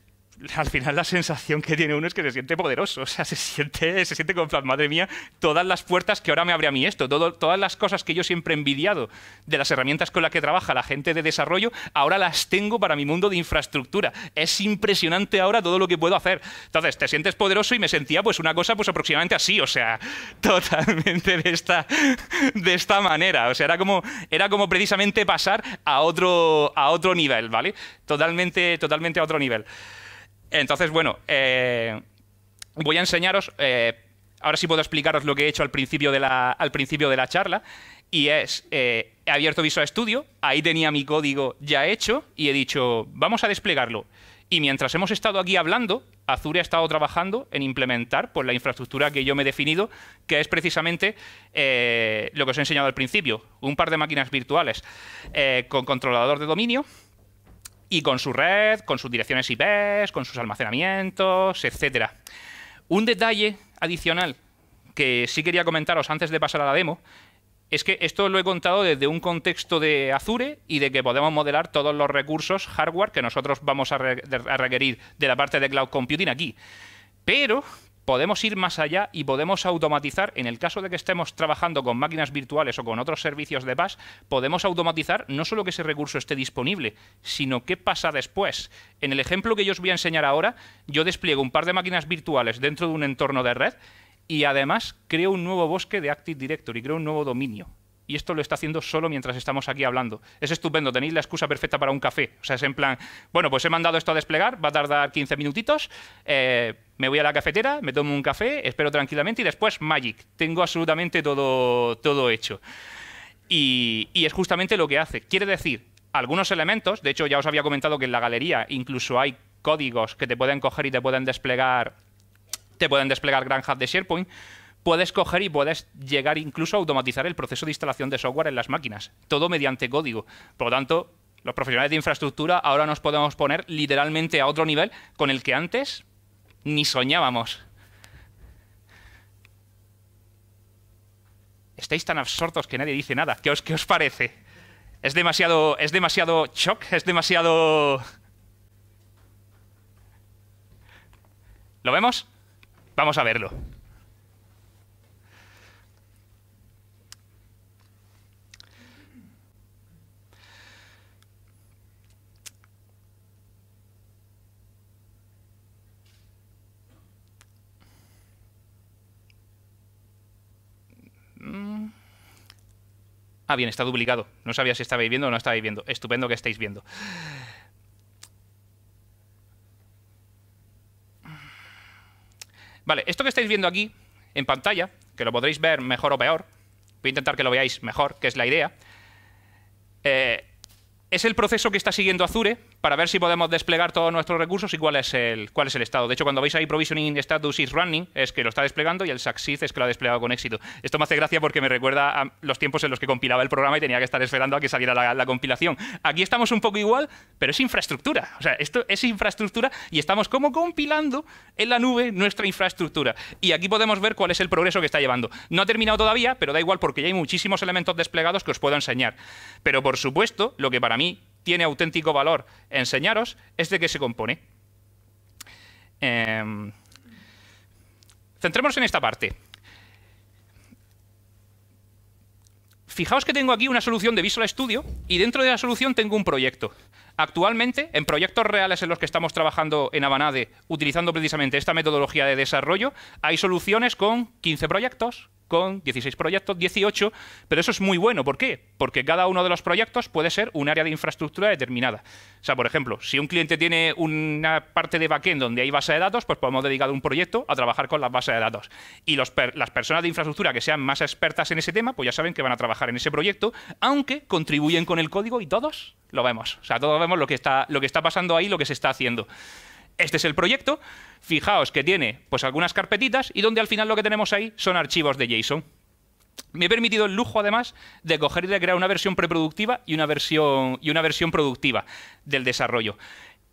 al final la sensación que tiene uno es que se siente poderoso, o sea, se siente, se siente como, madre mía, todas las puertas que ahora me abre a mí esto, todas las cosas que yo siempre he envidiado de las herramientas con las que trabaja la gente de desarrollo, ahora las tengo para mi mundo de infraestructura. Es impresionante ahora todo lo que puedo hacer. Entonces, te sientes poderoso y me sentía pues una cosa pues aproximadamente así, o sea, totalmente de esta, de esta manera, o sea, era como, era como precisamente pasar a otro, a otro nivel, ¿vale? Totalmente, totalmente a otro nivel. Entonces, bueno, eh, voy a enseñaros, eh, ahora sí puedo explicaros lo que he hecho al principio de la, charla, y es, eh, he abierto Visual Studio, ahí tenía mi código ya hecho, y he dicho, vamos a desplegarlo. Y mientras hemos estado aquí hablando, Azure ha estado trabajando en implementar pues, la infraestructura que yo me he definido, que es precisamente lo que os he enseñado al principio, un par de máquinas virtuales con controlador de dominio, y con su red, con sus direcciones IPs, con sus almacenamientos, etcétera. Un detalle adicional que sí quería comentaros antes de pasar a la demo es que esto lo he contado desde un contexto de Azure y de que podemos modelar todos los recursos hardware que nosotros vamos a, a requerir de la parte de cloud computing aquí. Pero podemos ir más allá y podemos automatizar, en el caso de que estemos trabajando con máquinas virtuales o con otros servicios de base, podemos automatizar no solo que ese recurso esté disponible, sino qué pasa después. En el ejemplo que yo os voy a enseñar ahora, yo despliego un par de máquinas virtuales dentro de un entorno de red y además creo un nuevo bosque de Active Directory, creo un nuevo dominio y esto lo está haciendo solo mientras estamos aquí hablando. Es estupendo, tenéis la excusa perfecta para un café. O sea, es en plan, bueno, pues he mandado esto a desplegar, va a tardar 15 minutitos, eh, me voy a la cafetera, me tomo un café, espero tranquilamente y después Magic. Tengo absolutamente todo, todo hecho. Y, es justamente lo que hace. Quiere decir, algunos elementos, de hecho ya os había comentado que en la galería incluso hay códigos que te pueden coger y te pueden desplegar, te pueden desplegar de SharePoint puedes coger y puedes llegar incluso a automatizar el proceso de instalación de software en las máquinas, todo mediante código. Por lo tanto, los profesionales de infraestructura ahora nos podemos poner literalmente a otro nivel con el que antes ni soñábamos. Estáis tan absortos que nadie dice nada. ¿Qué os, os parece? ¿Es demasiado, ¿Es demasiado shock? ¿Es demasiado...? ¿Lo vemos? Vamos a verlo. Ah, bien, está duplicado. No sabía si estabais viendo o no estabais viendo. Estupendo que estáis viendo. Vale, esto que estáis viendo aquí en pantalla, que lo podréis ver mejor o peor, voy a intentar que lo veáis mejor, que es la idea. Eh, es el proceso que está siguiendo Azure para ver si podemos desplegar todos nuestros recursos y cuál es el, cuál es el estado. De hecho, cuando veis ahí Provisioning Status is Running, es que lo está desplegando y el Success es que lo ha desplegado con éxito. Esto me hace gracia porque me recuerda a los tiempos en los que compilaba el programa y tenía que estar esperando a que saliera la, la compilación. Aquí estamos un poco igual, pero es infraestructura. O sea, esto es infraestructura y estamos como compilando en la nube nuestra infraestructura. Y aquí podemos ver cuál es el progreso que está llevando. No ha terminado todavía, pero da igual porque ya hay muchísimos elementos desplegados que os puedo enseñar. Pero, por supuesto, lo que para a mí tiene auténtico valor enseñaros es de qué se compone. Centremos centrémonos en esta parte. Fijaos que tengo aquí una solución de Visual Studio y dentro de la solución tengo un proyecto. Actualmente, en proyectos reales en los que estamos trabajando en Abanade, utilizando precisamente esta metodología de desarrollo, hay soluciones con 15 proyectos, con 16 proyectos, 18, pero eso es muy bueno. ¿Por qué? Porque cada uno de los proyectos puede ser un área de infraestructura determinada. O sea, por ejemplo, si un cliente tiene una parte de backend donde hay base de datos, pues podemos dedicar un proyecto a trabajar con las bases de datos. Y las personas de infraestructura que sean más expertas en ese tema, pues ya saben que van a trabajar en ese proyecto, aunque contribuyen con el código y todos lo vemos. O sea, todos vemos lo que está, lo que está pasando ahí, lo que se está haciendo este es el proyecto. Fijaos que tiene pues algunas carpetitas y donde al final lo que tenemos ahí son archivos de JSON. Me he permitido el lujo, además, de coger y de crear una versión preproductiva y una versión, y una versión productiva del desarrollo.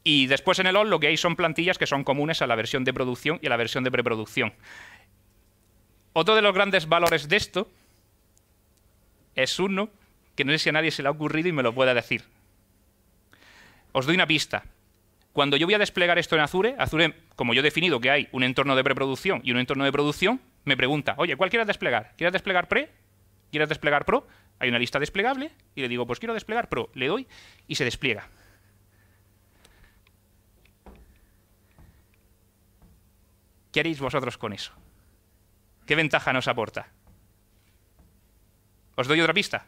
Y después en el OL lo que hay son plantillas que son comunes a la versión de producción y a la versión de preproducción. Otro de los grandes valores de esto es uno que no sé si a nadie se le ha ocurrido y me lo pueda decir. Os doy una pista. Cuando yo voy a desplegar esto en Azure, Azure, como yo he definido que hay un entorno de preproducción y un entorno de producción, me pregunta, oye, ¿cuál quieres desplegar? ¿Quieres desplegar pre? ¿Quieres desplegar pro? Hay una lista desplegable y le digo, pues quiero desplegar pro. Le doy y se despliega. ¿Qué haréis vosotros con eso? ¿Qué ventaja nos aporta? Os doy otra pista.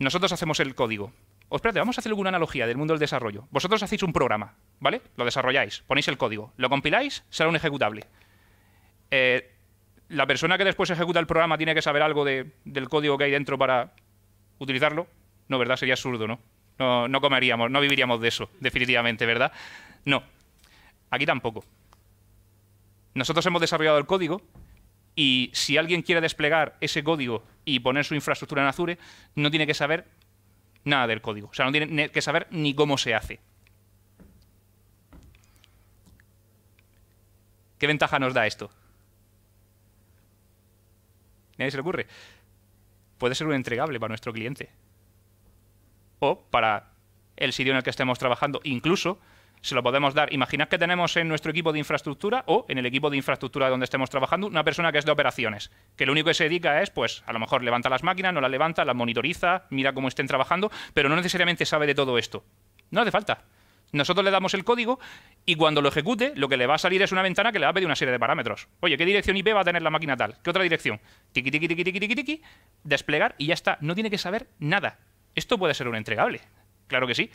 Nosotros hacemos el código, o oh, espérate, vamos a hacer alguna analogía del mundo del desarrollo. Vosotros hacéis un programa, ¿vale? Lo desarrolláis, ponéis el código, lo compiláis, será un ejecutable. Eh, la persona que después ejecuta el programa tiene que saber algo del código que hay dentro para utilizarlo. No, ¿verdad? Sería absurdo, ¿no? ¿no? No comeríamos, no viviríamos de eso, definitivamente, ¿verdad? No. Aquí tampoco. Nosotros hemos desarrollado el código, y si alguien quiere desplegar ese código y poner su infraestructura en Azure, no tiene que saber nada del código. O sea, no tienen que saber ni cómo se hace. ¿Qué ventaja nos da esto? Nadie se le ocurre. Puede ser un entregable para nuestro cliente. O para el sitio en el que estemos trabajando. Incluso se lo podemos dar. Imaginad que tenemos en nuestro equipo de infraestructura o en el equipo de infraestructura donde estemos trabajando una persona que es de operaciones, que lo único que se dedica es, pues, a lo mejor levanta las máquinas, no las levanta, las monitoriza, mira cómo estén trabajando, pero no necesariamente sabe de todo esto. No hace falta. Nosotros le damos el código y cuando lo ejecute, lo que le va a salir es una ventana que le va a pedir una serie de parámetros. Oye, ¿qué dirección IP va a tener la máquina tal? ¿Qué otra dirección? Tiki, tiki, tiki, tiki, tiki, tiki, desplegar y ya está. No tiene que saber nada. Esto puede ser un entregable. Claro que sí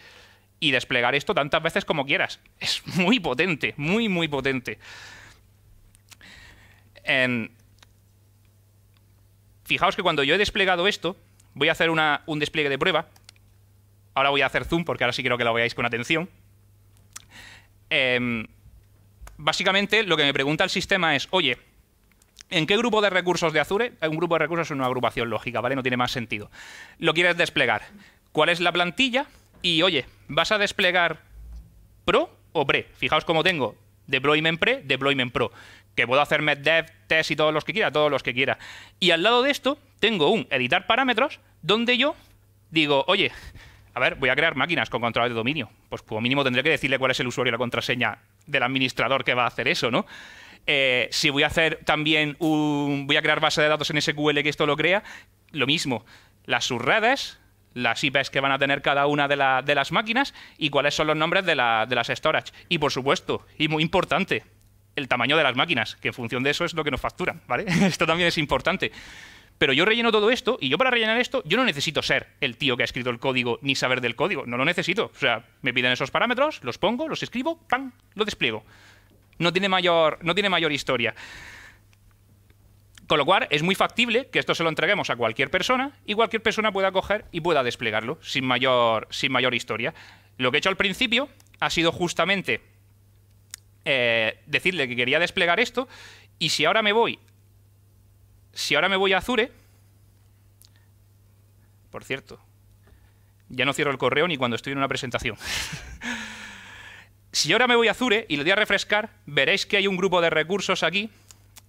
y desplegar esto tantas veces como quieras. Es muy potente, muy, muy potente. Fijaos que cuando yo he desplegado esto, voy a hacer un despliegue de prueba. Ahora voy a hacer zoom porque ahora sí quiero que lo veáis con atención. Em, básicamente lo que me pregunta el sistema es, oye, ¿en qué grupo de recursos de Azure? Un grupo de recursos es una agrupación lógica, ¿vale? No tiene más sentido. Lo quieres desplegar. ¿Cuál es la plantilla? Y oye, ¿vas a desplegar Pro o Pre? Fijaos cómo tengo deployment Pre, deployment Pro. Que puedo hacer meddev, test y todos los que quiera, todos los que quiera. Y al lado de esto tengo un editar parámetros donde yo digo, oye, a ver, voy a crear máquinas con control de dominio. Pues como mínimo tendré que decirle cuál es el usuario y la contraseña del administrador que va a hacer eso, ¿no? Eh, si voy a hacer también un. Voy a crear base de datos en SQL que esto lo crea, lo mismo. Las subredes, las IPs que van a tener cada una de, las máquinas y cuáles son los nombres de, las storage. Y por supuesto, y muy importante, el tamaño de las máquinas, que en función de eso es lo que nos facturan, ¿vale? esto también es importante. Pero yo relleno todo esto y yo para rellenar esto, yo no necesito ser el tío que ha escrito el código ni saber del código, no lo necesito. O sea, me piden esos parámetros, los pongo, los escribo, ¡pam!, lo despliego. No tiene mayor, no tiene mayor historia. Con lo cual, es muy factible que esto se lo entreguemos a cualquier persona y cualquier persona pueda coger y pueda desplegarlo sin mayor, sin mayor historia. Lo que he hecho al principio ha sido justamente eh, decirle que quería desplegar esto y si ahora me voy, si ahora me voy a Azure, por cierto, ya no cierro el correo ni cuando estoy en una presentación. si ahora me voy a Azure y le doy a refrescar, veréis que hay un grupo de recursos aquí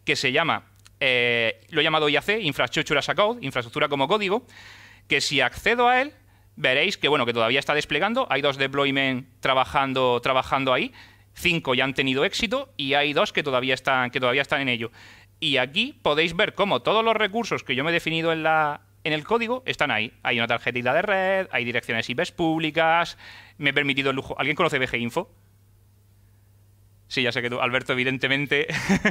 que se llama eh, lo he llamado IAC, Infrastructure as a Code, infraestructura como código, que si accedo a él, veréis que, bueno, que todavía está desplegando, hay dos deployments trabajando, trabajando ahí, cinco ya han tenido éxito y hay dos que todavía están, que todavía están en ello. Y aquí podéis ver cómo todos los recursos que yo me he definido en la, en el código están ahí. Hay una tarjetita de red, hay direcciones IP públicas, me he permitido el lujo. ¿Alguien conoce BG Info? Sí, ya sé que tú, Alberto, evidentemente,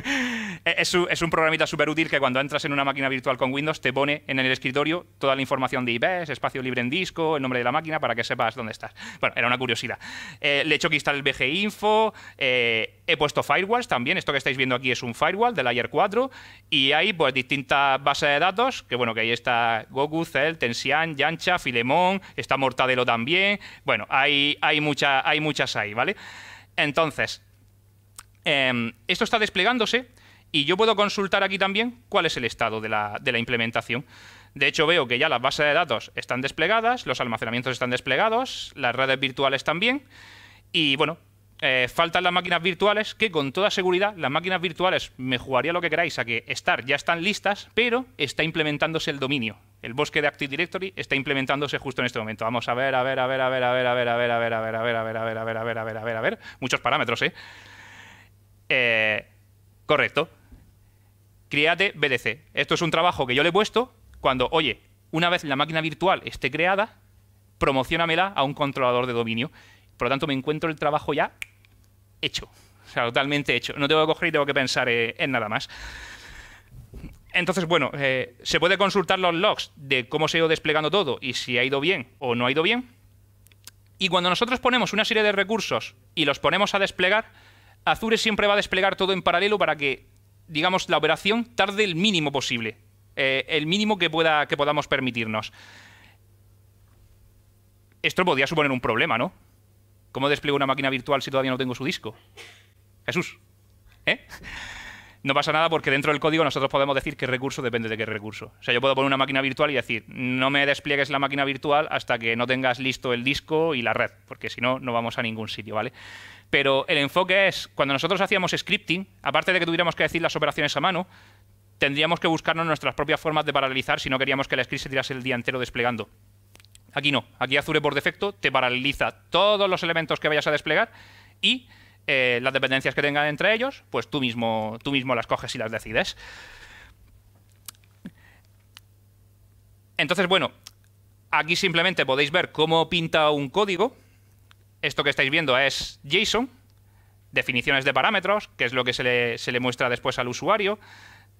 e-, es, un programita súper útil que cuando entras en una máquina virtual con Windows te pone en el escritorio toda la información de IPs, espacio libre en disco, el nombre de la máquina, para que sepas dónde estás. Bueno, era una curiosidad. Eh, le he hecho que instale el BG Info, eh, he puesto firewalls también, esto que estáis viendo aquí es un firewall del Layer 4, y hay pues distintas bases de datos, que bueno, que ahí está Goku, Cell, Tensian, Yancha, Filemón, está Mortadelo también, bueno, hay, hay, mucha, hay muchas ahí, ¿vale? Entonces, esto está desplegándose y yo puedo consultar aquí también cuál es el estado de la, implementación. De hecho, veo que ya las bases de datos están desplegadas, los almacenamientos están desplegados, las redes virtuales también. Y bueno, faltan las máquinas virtuales, que con toda seguridad las máquinas virtuales, me jugaría lo que queráis a que estar ya están listas, pero está implementándose el dominio. El bosque de Active Directory está implementándose justo en este momento. Vamos a ver, a ver, a ver, a ver, a ver, a ver, a ver, a ver, a ver, a ver, a ver, a ver, a ver, a ver, a ver, a ver, a ver, muchos parámetros, ¿eh? Eh, correcto. Criate BDC. Esto es un trabajo que yo le he puesto cuando, oye, una vez la máquina virtual esté creada, promocionamela a un controlador de dominio. Por lo tanto, me encuentro el trabajo ya hecho. O sea, totalmente hecho. No tengo que coger y tengo que pensar eh, en nada más. Entonces, bueno, eh, se puede consultar los logs de cómo se ha ido desplegando todo y si ha ido bien o no ha ido bien. Y cuando nosotros ponemos una serie de recursos y los ponemos a desplegar, Azure siempre va a desplegar todo en paralelo para que, digamos, la operación tarde el mínimo posible. Eh, el mínimo que, pueda, que podamos permitirnos. Esto podría suponer un problema, ¿no? ¿Cómo despliego una máquina virtual si todavía no tengo su disco? Jesús. ¿Eh? No pasa nada porque dentro del código nosotros podemos decir qué recurso depende de qué recurso. O sea, yo puedo poner una máquina virtual y decir, no me despliegues la máquina virtual hasta que no tengas listo el disco y la red, porque si no, no vamos a ningún sitio, ¿vale? Pero el enfoque es, cuando nosotros hacíamos scripting, aparte de que tuviéramos que decir las operaciones a mano, tendríamos que buscarnos nuestras propias formas de paralizar si no queríamos que la script se tirase el día entero desplegando. Aquí no, aquí Azure por defecto te paraliza todos los elementos que vayas a desplegar y eh, las dependencias que tengan entre ellos, pues tú mismo, tú mismo las coges y las decides. Entonces, bueno, aquí simplemente podéis ver cómo pinta un código esto que estáis viendo es JSON, definiciones de parámetros, que es lo que se le, muestra después al usuario.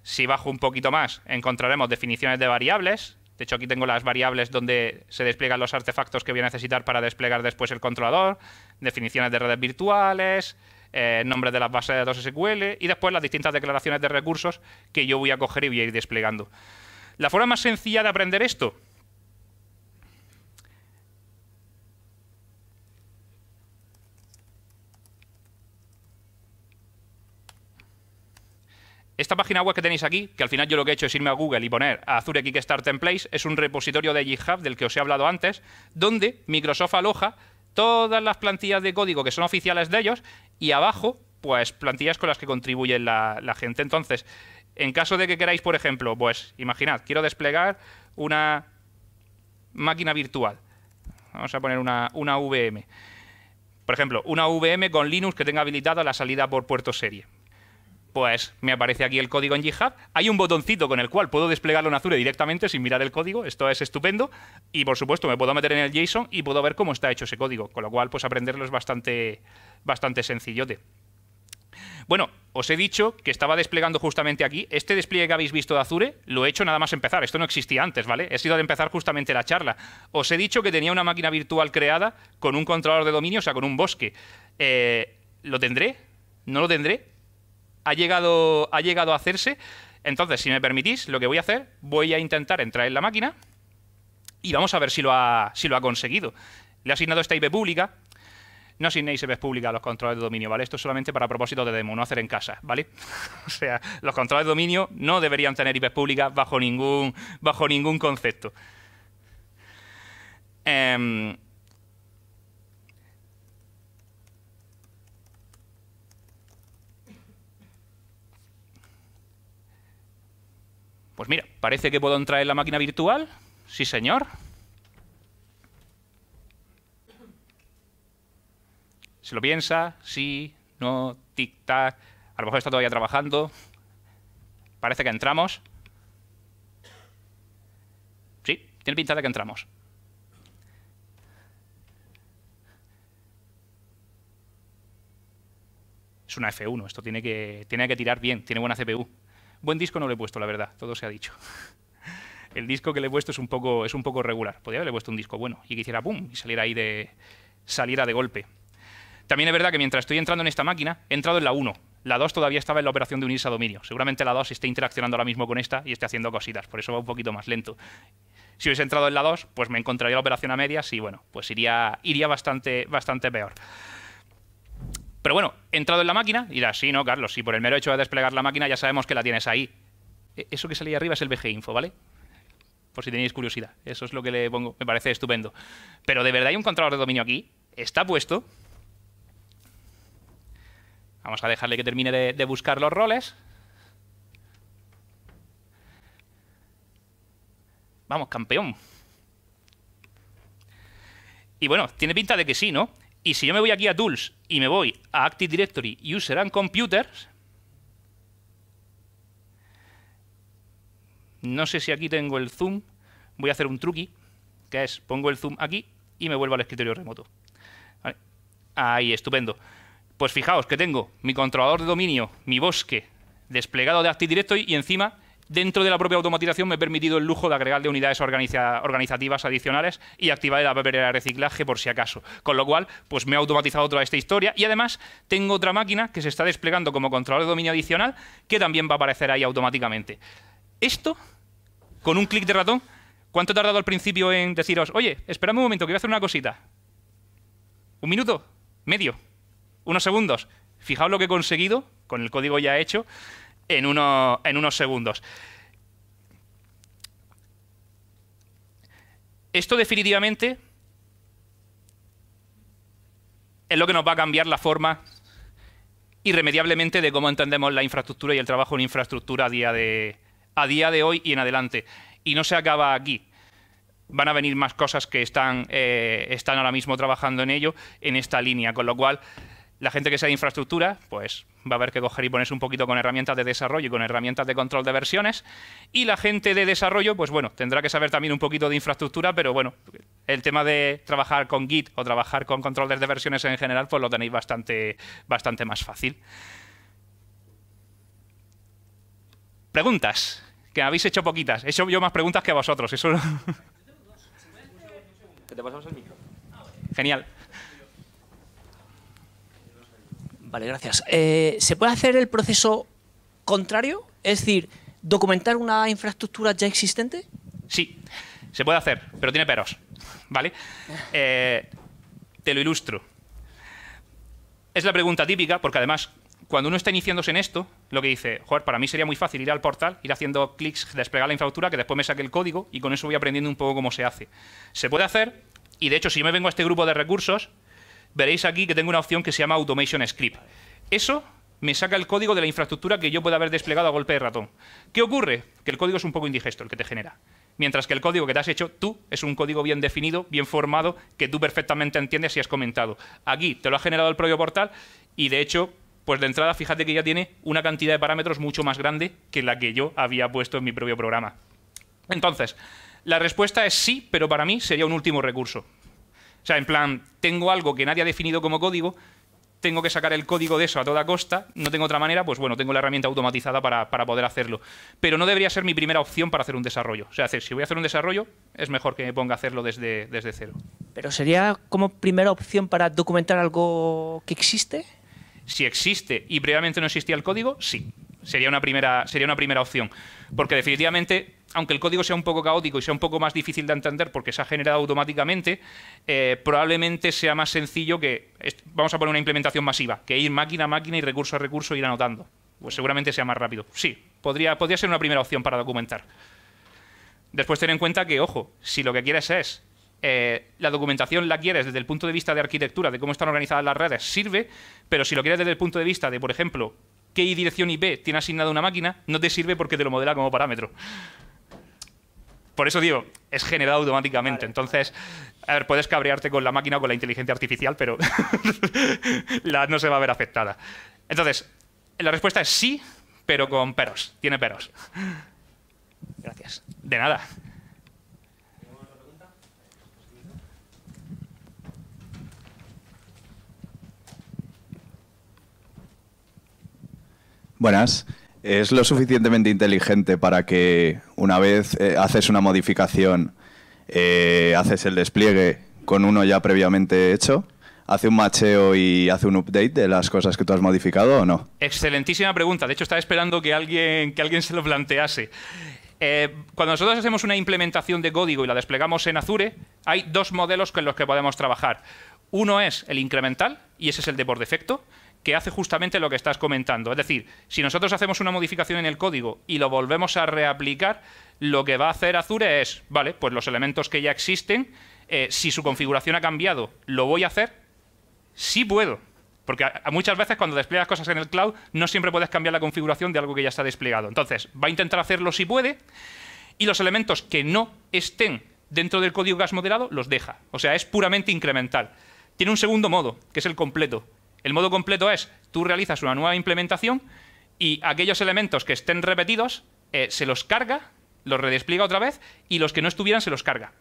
Si bajo un poquito más, encontraremos definiciones de variables. De hecho, aquí tengo las variables donde se despliegan los artefactos que voy a necesitar para desplegar después el controlador, definiciones de redes virtuales, eh, nombres de las bases de datos SQL y después las distintas declaraciones de recursos que yo voy a coger y voy a ir desplegando. La forma más sencilla de aprender esto, Esta página web que tenéis aquí, que al final yo lo que he hecho es irme a Google y poner Azure Kickstart Templates, es un repositorio de GitHub del que os he hablado antes, donde Microsoft aloja todas las plantillas de código que son oficiales de ellos y abajo, pues plantillas con las que contribuye la, gente. Entonces, en caso de que queráis, por ejemplo, pues imaginad, quiero desplegar una máquina virtual. Vamos a poner una, una VM. Por ejemplo, una VM con Linux que tenga habilitada la salida por puerto serie. Pues me aparece aquí el código en GitHub. Hay un botoncito con el cual puedo desplegarlo en Azure directamente sin mirar el código. Esto es estupendo. Y por supuesto me puedo meter en el JSON y puedo ver cómo está hecho ese código. Con lo cual, pues aprenderlo es bastante, bastante sencillote. Bueno, os he dicho que estaba desplegando justamente aquí. Este despliegue que habéis visto de Azure lo he hecho nada más empezar. Esto no existía antes, ¿vale? He sido de empezar justamente la charla. Os he dicho que tenía una máquina virtual creada con un controlador de dominio, o sea, con un bosque. Eh, lo tendré? ha llegado, ha llegado a hacerse. Entonces, si me permitís, lo que voy a hacer, voy a intentar entrar en la máquina y vamos a ver si lo ha, lo ha conseguido. Le he asignado esta IP pública. No asignéis IPs públicas a los controles de dominio, ¿vale? Esto es solamente para propósito de demo, no hacer en casa, ¿vale? o sea, los controles de dominio no deberían tener IP públicas bajo ningún, bajo ningún concepto. Em, Pues mira, parece que puedo entrar en la máquina virtual. Sí, señor. ¿Se lo piensa? Sí, no, tic-tac. A lo mejor está todavía trabajando. Parece que entramos. Sí, tiene pinta de que entramos. Es una F1, esto tiene que, tiene que tirar bien, tiene buena CPU. Buen disco no le he puesto, la verdad, todo se ha dicho. El disco que le he puesto es un poco, es un poco regular. Podría haberle puesto un disco bueno y que hiciera pum y saliera ahí de, de golpe. También es verdad que mientras estoy entrando en esta máquina, he entrado en la 1. La 2 todavía estaba en la operación de unirse a dominio. Seguramente la 2 esté interaccionando ahora mismo con esta y esté haciendo cositas, por eso va un poquito más lento. Si hubiese entrado en la 2, pues me encontraría la operación a medias y bueno, pues iría, iría bastante, bastante peor. Pero bueno, he entrado en la máquina y dirás, sí, no, Carlos, si por el mero hecho de desplegar la máquina ya sabemos que la tienes ahí. E, eso que salía arriba es el BG Info, ¿vale? Por si tenéis curiosidad. Eso es lo que le pongo. Me parece estupendo. Pero de verdad hay un controlador de dominio aquí. Está puesto. Vamos a dejarle que termine de buscar los roles. Vamos, campeón. Y bueno, tiene pinta de que sí, ¿no? Y si yo me voy aquí a Tools y me voy a Active Directory User and Computers, no sé si aquí tengo el zoom, voy a hacer un truqui, que es pongo el zoom aquí y me vuelvo al escritorio remoto. Ahí, estupendo. Pues fijaos que tengo mi controlador de dominio, mi bosque, desplegado de Active Directory y encima Dentro de la propia automatización me he permitido el lujo de agregarle unidades organizativas adicionales y activar la papelera de reciclaje por si acaso. Con lo cual, pues me he automatizado toda esta historia y además tengo otra máquina que se está desplegando como controlador de dominio adicional que también va a aparecer ahí automáticamente. Esto, con un clic de ratón, ¿cuánto he tardado al principio en deciros, oye, esperadme un momento, que voy a hacer una cosita? ¿Un minuto? ¿Medio? ¿Unos segundos? Fijaos lo que he conseguido, con el código ya hecho, en, uno, en unos segundos. Esto definitivamente es lo que nos va a cambiar la forma irremediablemente de cómo entendemos la infraestructura y el trabajo en infraestructura a día de, a día de hoy y en adelante. Y no se acaba aquí. Van a venir más cosas que están, eh, están ahora mismo trabajando en ello, en esta línea, con lo cual la gente que sea de infraestructura, pues va a haber que coger y ponerse un poquito con herramientas de desarrollo y con herramientas de control de versiones. Y la gente de desarrollo, pues bueno, tendrá que saber también un poquito de infraestructura, pero bueno, el tema de trabajar con Git o trabajar con controles de versiones en general, pues lo tenéis bastante, bastante más fácil. Preguntas, que habéis hecho poquitas. He hecho yo más preguntas que a vosotros. Eso... te pasamos micro? Genial. Vale, gracias. Eh, ¿Se puede hacer el proceso contrario? Es decir, documentar una infraestructura ya existente? Sí, se puede hacer, pero tiene peros. ¿Vale? Eh, te lo ilustro. Es la pregunta típica, porque además, cuando uno está iniciándose en esto, lo que dice, joder, para mí sería muy fácil ir al portal, ir haciendo clics, desplegar la infraestructura, que después me saque el código y con eso voy aprendiendo un poco cómo se hace. Se puede hacer, y de hecho, si yo me vengo a este grupo de recursos, veréis aquí que tengo una opción que se llama Automation Script. Eso me saca el código de la infraestructura que yo pueda haber desplegado a golpe de ratón. ¿Qué ocurre? Que el código es un poco indigesto el que te genera. Mientras que el código que te has hecho tú es un código bien definido, bien formado, que tú perfectamente entiendes y has comentado. Aquí te lo ha generado el propio portal y de hecho, pues de entrada fíjate que ya tiene una cantidad de parámetros mucho más grande que la que yo había puesto en mi propio programa. Entonces, la respuesta es sí, pero para mí sería un último recurso. O sea, en plan, tengo algo que nadie ha definido como código, tengo que sacar el código de eso a toda costa, no tengo otra manera, pues bueno, tengo la herramienta automatizada para, poder hacerlo. Pero no debería ser mi primera opción para hacer un desarrollo. O sea, si voy a hacer un desarrollo, es mejor que me ponga a hacerlo desde, desde cero. ¿Pero sería como primera opción para documentar algo que existe? Si existe y previamente no existía el código, sí. Sería una primera, sería una primera opción. Porque definitivamente aunque el código sea un poco caótico y sea un poco más difícil de entender porque se ha generado automáticamente, eh, probablemente sea más sencillo que, vamos a poner una implementación masiva, que ir máquina a máquina y recurso a recurso e ir anotando. Pues seguramente sea más rápido. Sí, podría, podría ser una primera opción para documentar. Después ten en cuenta que, ojo, si lo que quieres es eh, la documentación la quieres desde el punto de vista de arquitectura, de cómo están organizadas las redes, sirve, pero si lo quieres desde el punto de vista de, por ejemplo, qué dirección IP tiene asignada una máquina, no te sirve porque te lo modela como parámetro. Por eso digo, es generado automáticamente. Entonces, a ver, puedes cabrearte con la máquina o con la inteligencia artificial, pero la no se va a ver afectada. Entonces, la respuesta es sí, pero con peros. Tiene peros. Gracias. De nada. Buenas. ¿Es lo suficientemente inteligente para que una vez eh, haces una modificación, eh, haces el despliegue con uno ya previamente hecho? hace un macheo y hace un update de las cosas que tú has modificado o no? Excelentísima pregunta. De hecho, estaba esperando que alguien, que alguien se lo plantease. Eh, cuando nosotros hacemos una implementación de código y la desplegamos en Azure, hay dos modelos con los que podemos trabajar. Uno es el incremental, y ese es el de por defecto, que hace justamente lo que estás comentando. Es decir, si nosotros hacemos una modificación en el código y lo volvemos a reaplicar, lo que va a hacer Azure es, vale, pues los elementos que ya existen, eh, si su configuración ha cambiado, ¿lo voy a hacer? Sí puedo. Porque muchas veces cuando despliegas cosas en el cloud no siempre puedes cambiar la configuración de algo que ya está desplegado. Entonces, va a intentar hacerlo si puede y los elementos que no estén dentro del código GAS moderado los deja. O sea, es puramente incremental. Tiene un segundo modo, que es el completo, el modo completo es, tú realizas una nueva implementación y aquellos elementos que estén repetidos eh, se los carga, los redespliega otra vez y los que no estuvieran se los carga.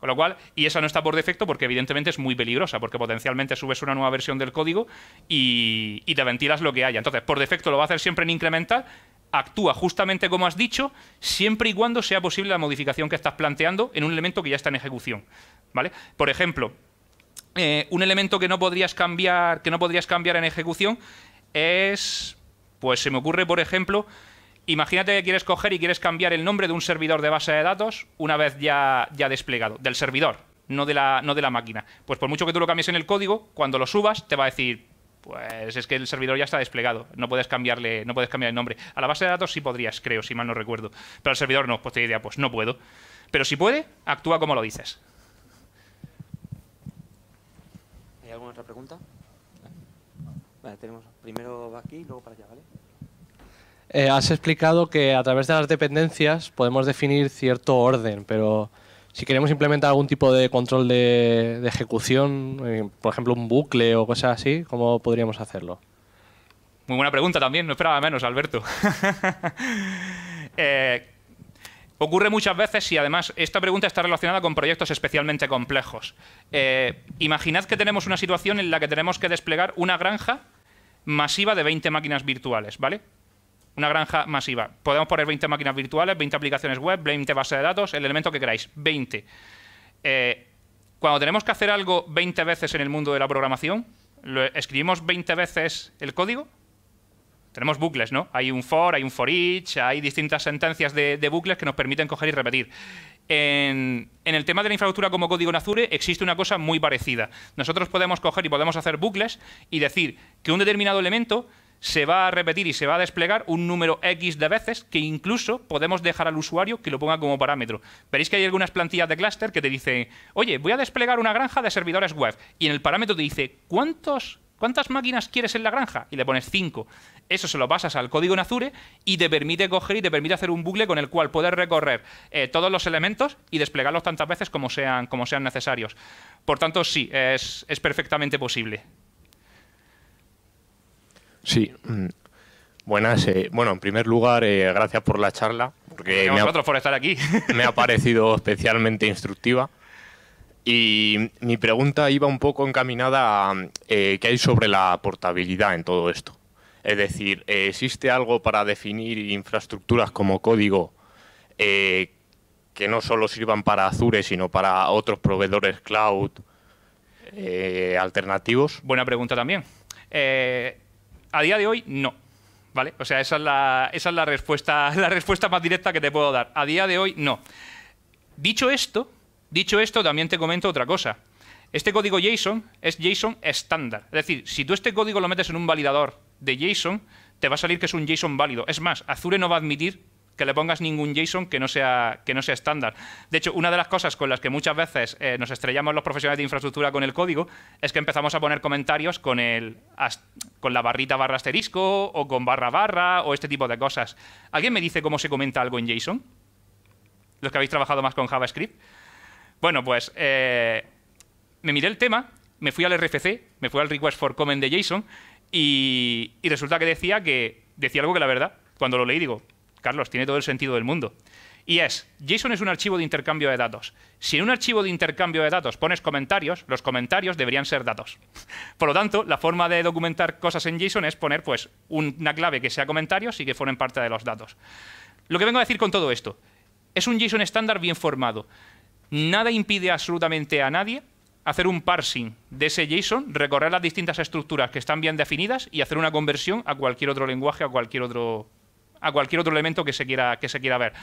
Con lo cual, y esa no está por defecto porque evidentemente es muy peligrosa, porque potencialmente subes una nueva versión del código y, y, te ventilas lo que haya. Entonces, por defecto lo va a hacer siempre en incremental, actúa justamente como has dicho, siempre y cuando sea posible la modificación que estás planteando en un elemento que ya está en ejecución. ¿Vale? Por ejemplo, eh, un elemento que no podrías cambiar, que no podrías cambiar en ejecución es, pues se me ocurre, por ejemplo, imagínate que quieres coger y quieres cambiar el nombre de un servidor de base de datos una vez ya, ya desplegado, del servidor, no de, la, no de la máquina. Pues por mucho que tú lo cambies en el código, cuando lo subas te va a decir, pues es que el servidor ya está desplegado, no puedes cambiarle, no puedes cambiar el nombre. A la base de datos sí podrías, creo, si mal no recuerdo, pero al servidor no, pues te diría, pues no puedo. Pero si puede, actúa como lo dices. alguna otra pregunta? tenemos primero aquí y luego para allá, ¿vale? Eh, has explicado que a través de las dependencias podemos definir cierto orden, pero si queremos implementar algún tipo de control de, ejecución, eh, por ejemplo un bucle o cosas así, ¿cómo podríamos hacerlo? Muy buena pregunta también, no esperaba menos, Alberto. Eh, Ocurre muchas veces y además esta pregunta está relacionada con proyectos especialmente complejos. Eh, imaginad que tenemos una situación en la que tenemos que desplegar una granja masiva de 20 máquinas virtuales, ¿vale? Una granja masiva. Podemos poner 20 máquinas virtuales, 20 aplicaciones web, 20 bases de datos, el elemento que queráis, 20. Eh, cuando tenemos que hacer algo 20 veces en el mundo de la programación, escribimos 20 veces el código? tenemos bucles, ¿no? Hay un for, hay un for each, hay distintas sentencias de, bucles que nos permiten coger y repetir. En, en, el tema de la infraestructura como código en Azure existe una cosa muy parecida. Nosotros podemos coger y podemos hacer bucles y decir que un determinado elemento se va a repetir y se va a desplegar un número X de veces que incluso podemos dejar al usuario que lo ponga como parámetro. Veréis que hay algunas plantillas de clúster que te dicen, oye, voy a desplegar una granja de servidores web y en el parámetro te dice cuántos ¿Cuántas máquinas quieres en la granja? Y le pones cinco. Eso se lo pasas al código en Azure y te permite coger y te permite hacer un bucle con el cual poder recorrer eh, todos los elementos y desplegarlos tantas veces como sean, como sean necesarios. Por tanto, sí, es, perfectamente posible. Sí. Buenas. Eh, bueno, en primer lugar, eh, gracias por la charla. Porque a ha, por estar aquí. me ha parecido especialmente instructiva. Y mi pregunta iba un poco encaminada a eh, qué hay sobre la portabilidad en todo esto. Es decir, ¿existe algo para definir infraestructuras como código eh, que no solo sirvan para Azure, sino para otros proveedores cloud eh, alternativos? Buena pregunta también. a día de hoy, no. ¿Vale? O sea, esa es, la, esa es la, respuesta, la respuesta más directa que te puedo dar. A día de hoy, no. Dicho esto, Dicho esto, también te comento otra cosa. Este código JSON es JSON estándar. Es decir, si tú este código lo metes en un validador de JSON, te va a salir que es un JSON válido. Es más, Azure no va a admitir que le pongas ningún JSON que no sea, no estándar. De hecho, una de las cosas con las que muchas veces eh, nos estrellamos los profesionales de infraestructura con el código es que empezamos a poner comentarios con, el, con la barrita barra asterisco o con barra barra o este tipo de cosas. ¿Alguien me dice cómo se comenta algo en JSON? Los que habéis trabajado más con JavaScript. Bueno, pues eh, me miré el tema, me fui al RFC, me fui al Request for Comment de JSON y, resulta que decía que decía algo que la verdad, cuando lo leí digo, Carlos, tiene todo el sentido del mundo. Y es, JSON es un archivo de intercambio de datos. Si en un archivo de intercambio de datos pones comentarios, los comentarios deberían ser datos. Por lo tanto, la forma de documentar cosas en JSON es poner pues, una clave que sea comentarios y que formen parte de los datos. Lo que vengo a decir con todo esto, es un JSON estándar bien formado. Nada impide absolutamente a nadie hacer un parsing de ese JSON, recorrer las distintas estructuras que están bien definidas y hacer una conversión a cualquier otro lenguaje, a cualquier otro a cualquier otro elemento que se quiera que se quiera ver.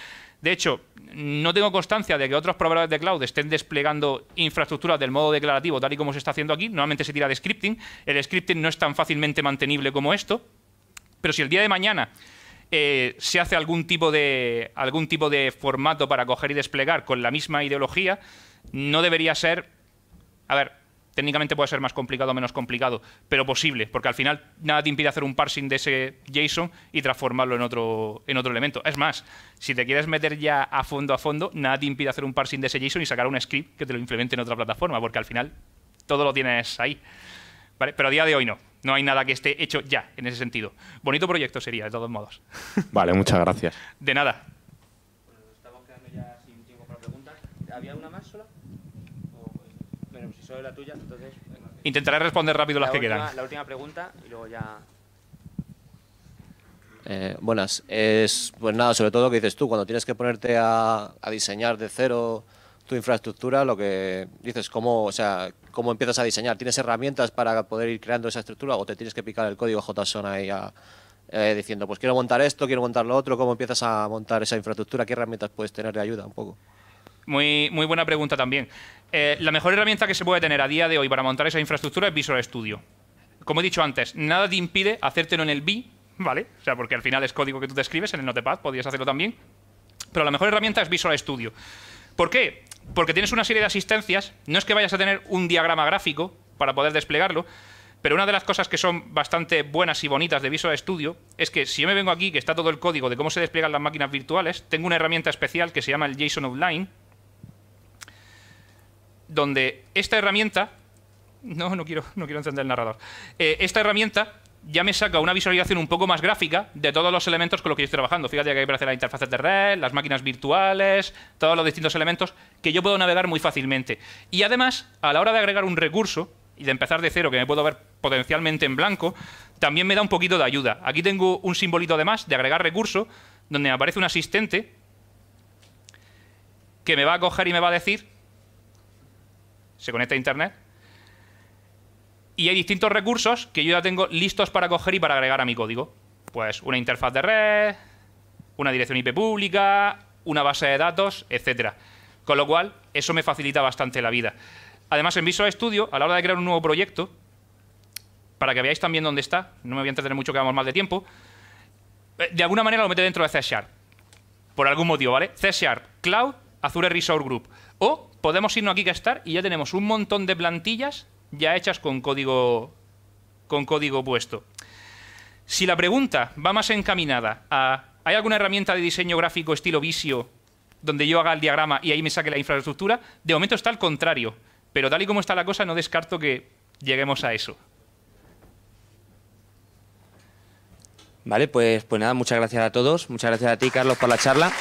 De hecho, no tengo constancia de que otros proveedores de cloud estén desplegando infraestructuras del modo declarativo tal y como se está haciendo aquí. Normalmente se tira de scripting. El scripting no es tan fácilmente mantenible como esto, pero si el día de mañana eh, se hace algún tipo, de, algún tipo de formato para coger y desplegar con la misma ideología, no debería ser... A ver, técnicamente puede ser más complicado o menos complicado, pero posible, porque al final nada te impide hacer un parsing de ese JSON y transformarlo en otro, en otro elemento. Es más, si te quieres meter ya a fondo a fondo, nada te impide hacer un parsing de ese JSON y sacar un script que te lo implemente en otra plataforma, porque al final todo lo tienes ahí. Pero a día de hoy no. No hay nada que esté hecho ya en ese sentido. Bonito proyecto sería, de todos modos. Vale, muchas gracias. De nada. estamos quedando ya sin tiempo para preguntas. ¿Había una más sola? bueno, si solo la tuya, entonces... Intentaré responder rápido las que quedan. La última pregunta y luego ya... Eh, buenas. Es, pues nada, sobre todo lo que dices tú, cuando tienes que ponerte a, a diseñar de cero tu infraestructura, lo que dices, cómo, o sea, cómo empiezas a diseñar. ¿Tienes herramientas para poder ir creando esa estructura o te tienes que picar el código JSON ahí ah, eh, diciendo, pues quiero montar esto, quiero montar lo otro? ¿Cómo empiezas a montar esa infraestructura? ¿Qué herramientas puedes tener de ayuda un poco? Muy, buena pregunta también. Eh, la mejor herramienta que se puede tener a día de hoy para montar esa infraestructura es Visual Studio. Como he dicho antes, nada te impide hacértelo en el B, ¿vale? O sea, porque al final es código que tú te escribes en el Notepad, podrías hacerlo también. Pero la mejor herramienta es Visual Studio. ¿Por qué? porque tienes una serie de asistencias, no es que vayas a tener un diagrama gráfico para poder desplegarlo, pero una de las cosas que son bastante buenas y bonitas de Visual Studio es que si yo me vengo aquí, que está todo el código de cómo se despliegan las máquinas virtuales, tengo una herramienta especial que se llama el JSON Online donde esta herramienta... No, no quiero, no quiero encender el narrador. Eh, esta herramienta ya me saca una visualización un poco más gráfica de todos los elementos con los que yo estoy trabajando. Fíjate que hay para hacer las interfaces de red, las máquinas virtuales, todos los distintos elementos que yo puedo navegar muy fácilmente. Y además, a la hora de agregar un recurso y de empezar de cero, que me puedo ver potencialmente en blanco, también me da un poquito de ayuda. Aquí tengo un simbolito además de agregar recurso, donde me aparece un asistente que me va a coger y me va a decir, se conecta a internet, y hay distintos recursos que yo ya tengo listos para coger y para agregar a mi código. Pues una interfaz de red, una dirección IP pública, una base de datos, etcétera. Con lo cual, eso me facilita bastante la vida. Además, en Visual Studio, a la hora de crear un nuevo proyecto, para que veáis también dónde está, no me voy a entretener mucho que vamos mal de tiempo, eh, de alguna manera lo mete dentro de C Sharp. Por algún motivo, ¿vale? C Sharp, Cloud, Azure Resource Group. O podemos irnos aquí a estar y ya tenemos un montón de plantillas ya hechas con código, con código puesto. Si la pregunta va más encaminada a ¿hay alguna herramienta de diseño gráfico estilo visio donde yo haga el diagrama y ahí me saque la infraestructura? De momento está al contrario, pero tal y como está la cosa no descarto que lleguemos a eso. Vale, pues, pues nada, muchas gracias a todos, muchas gracias a ti Carlos por la charla.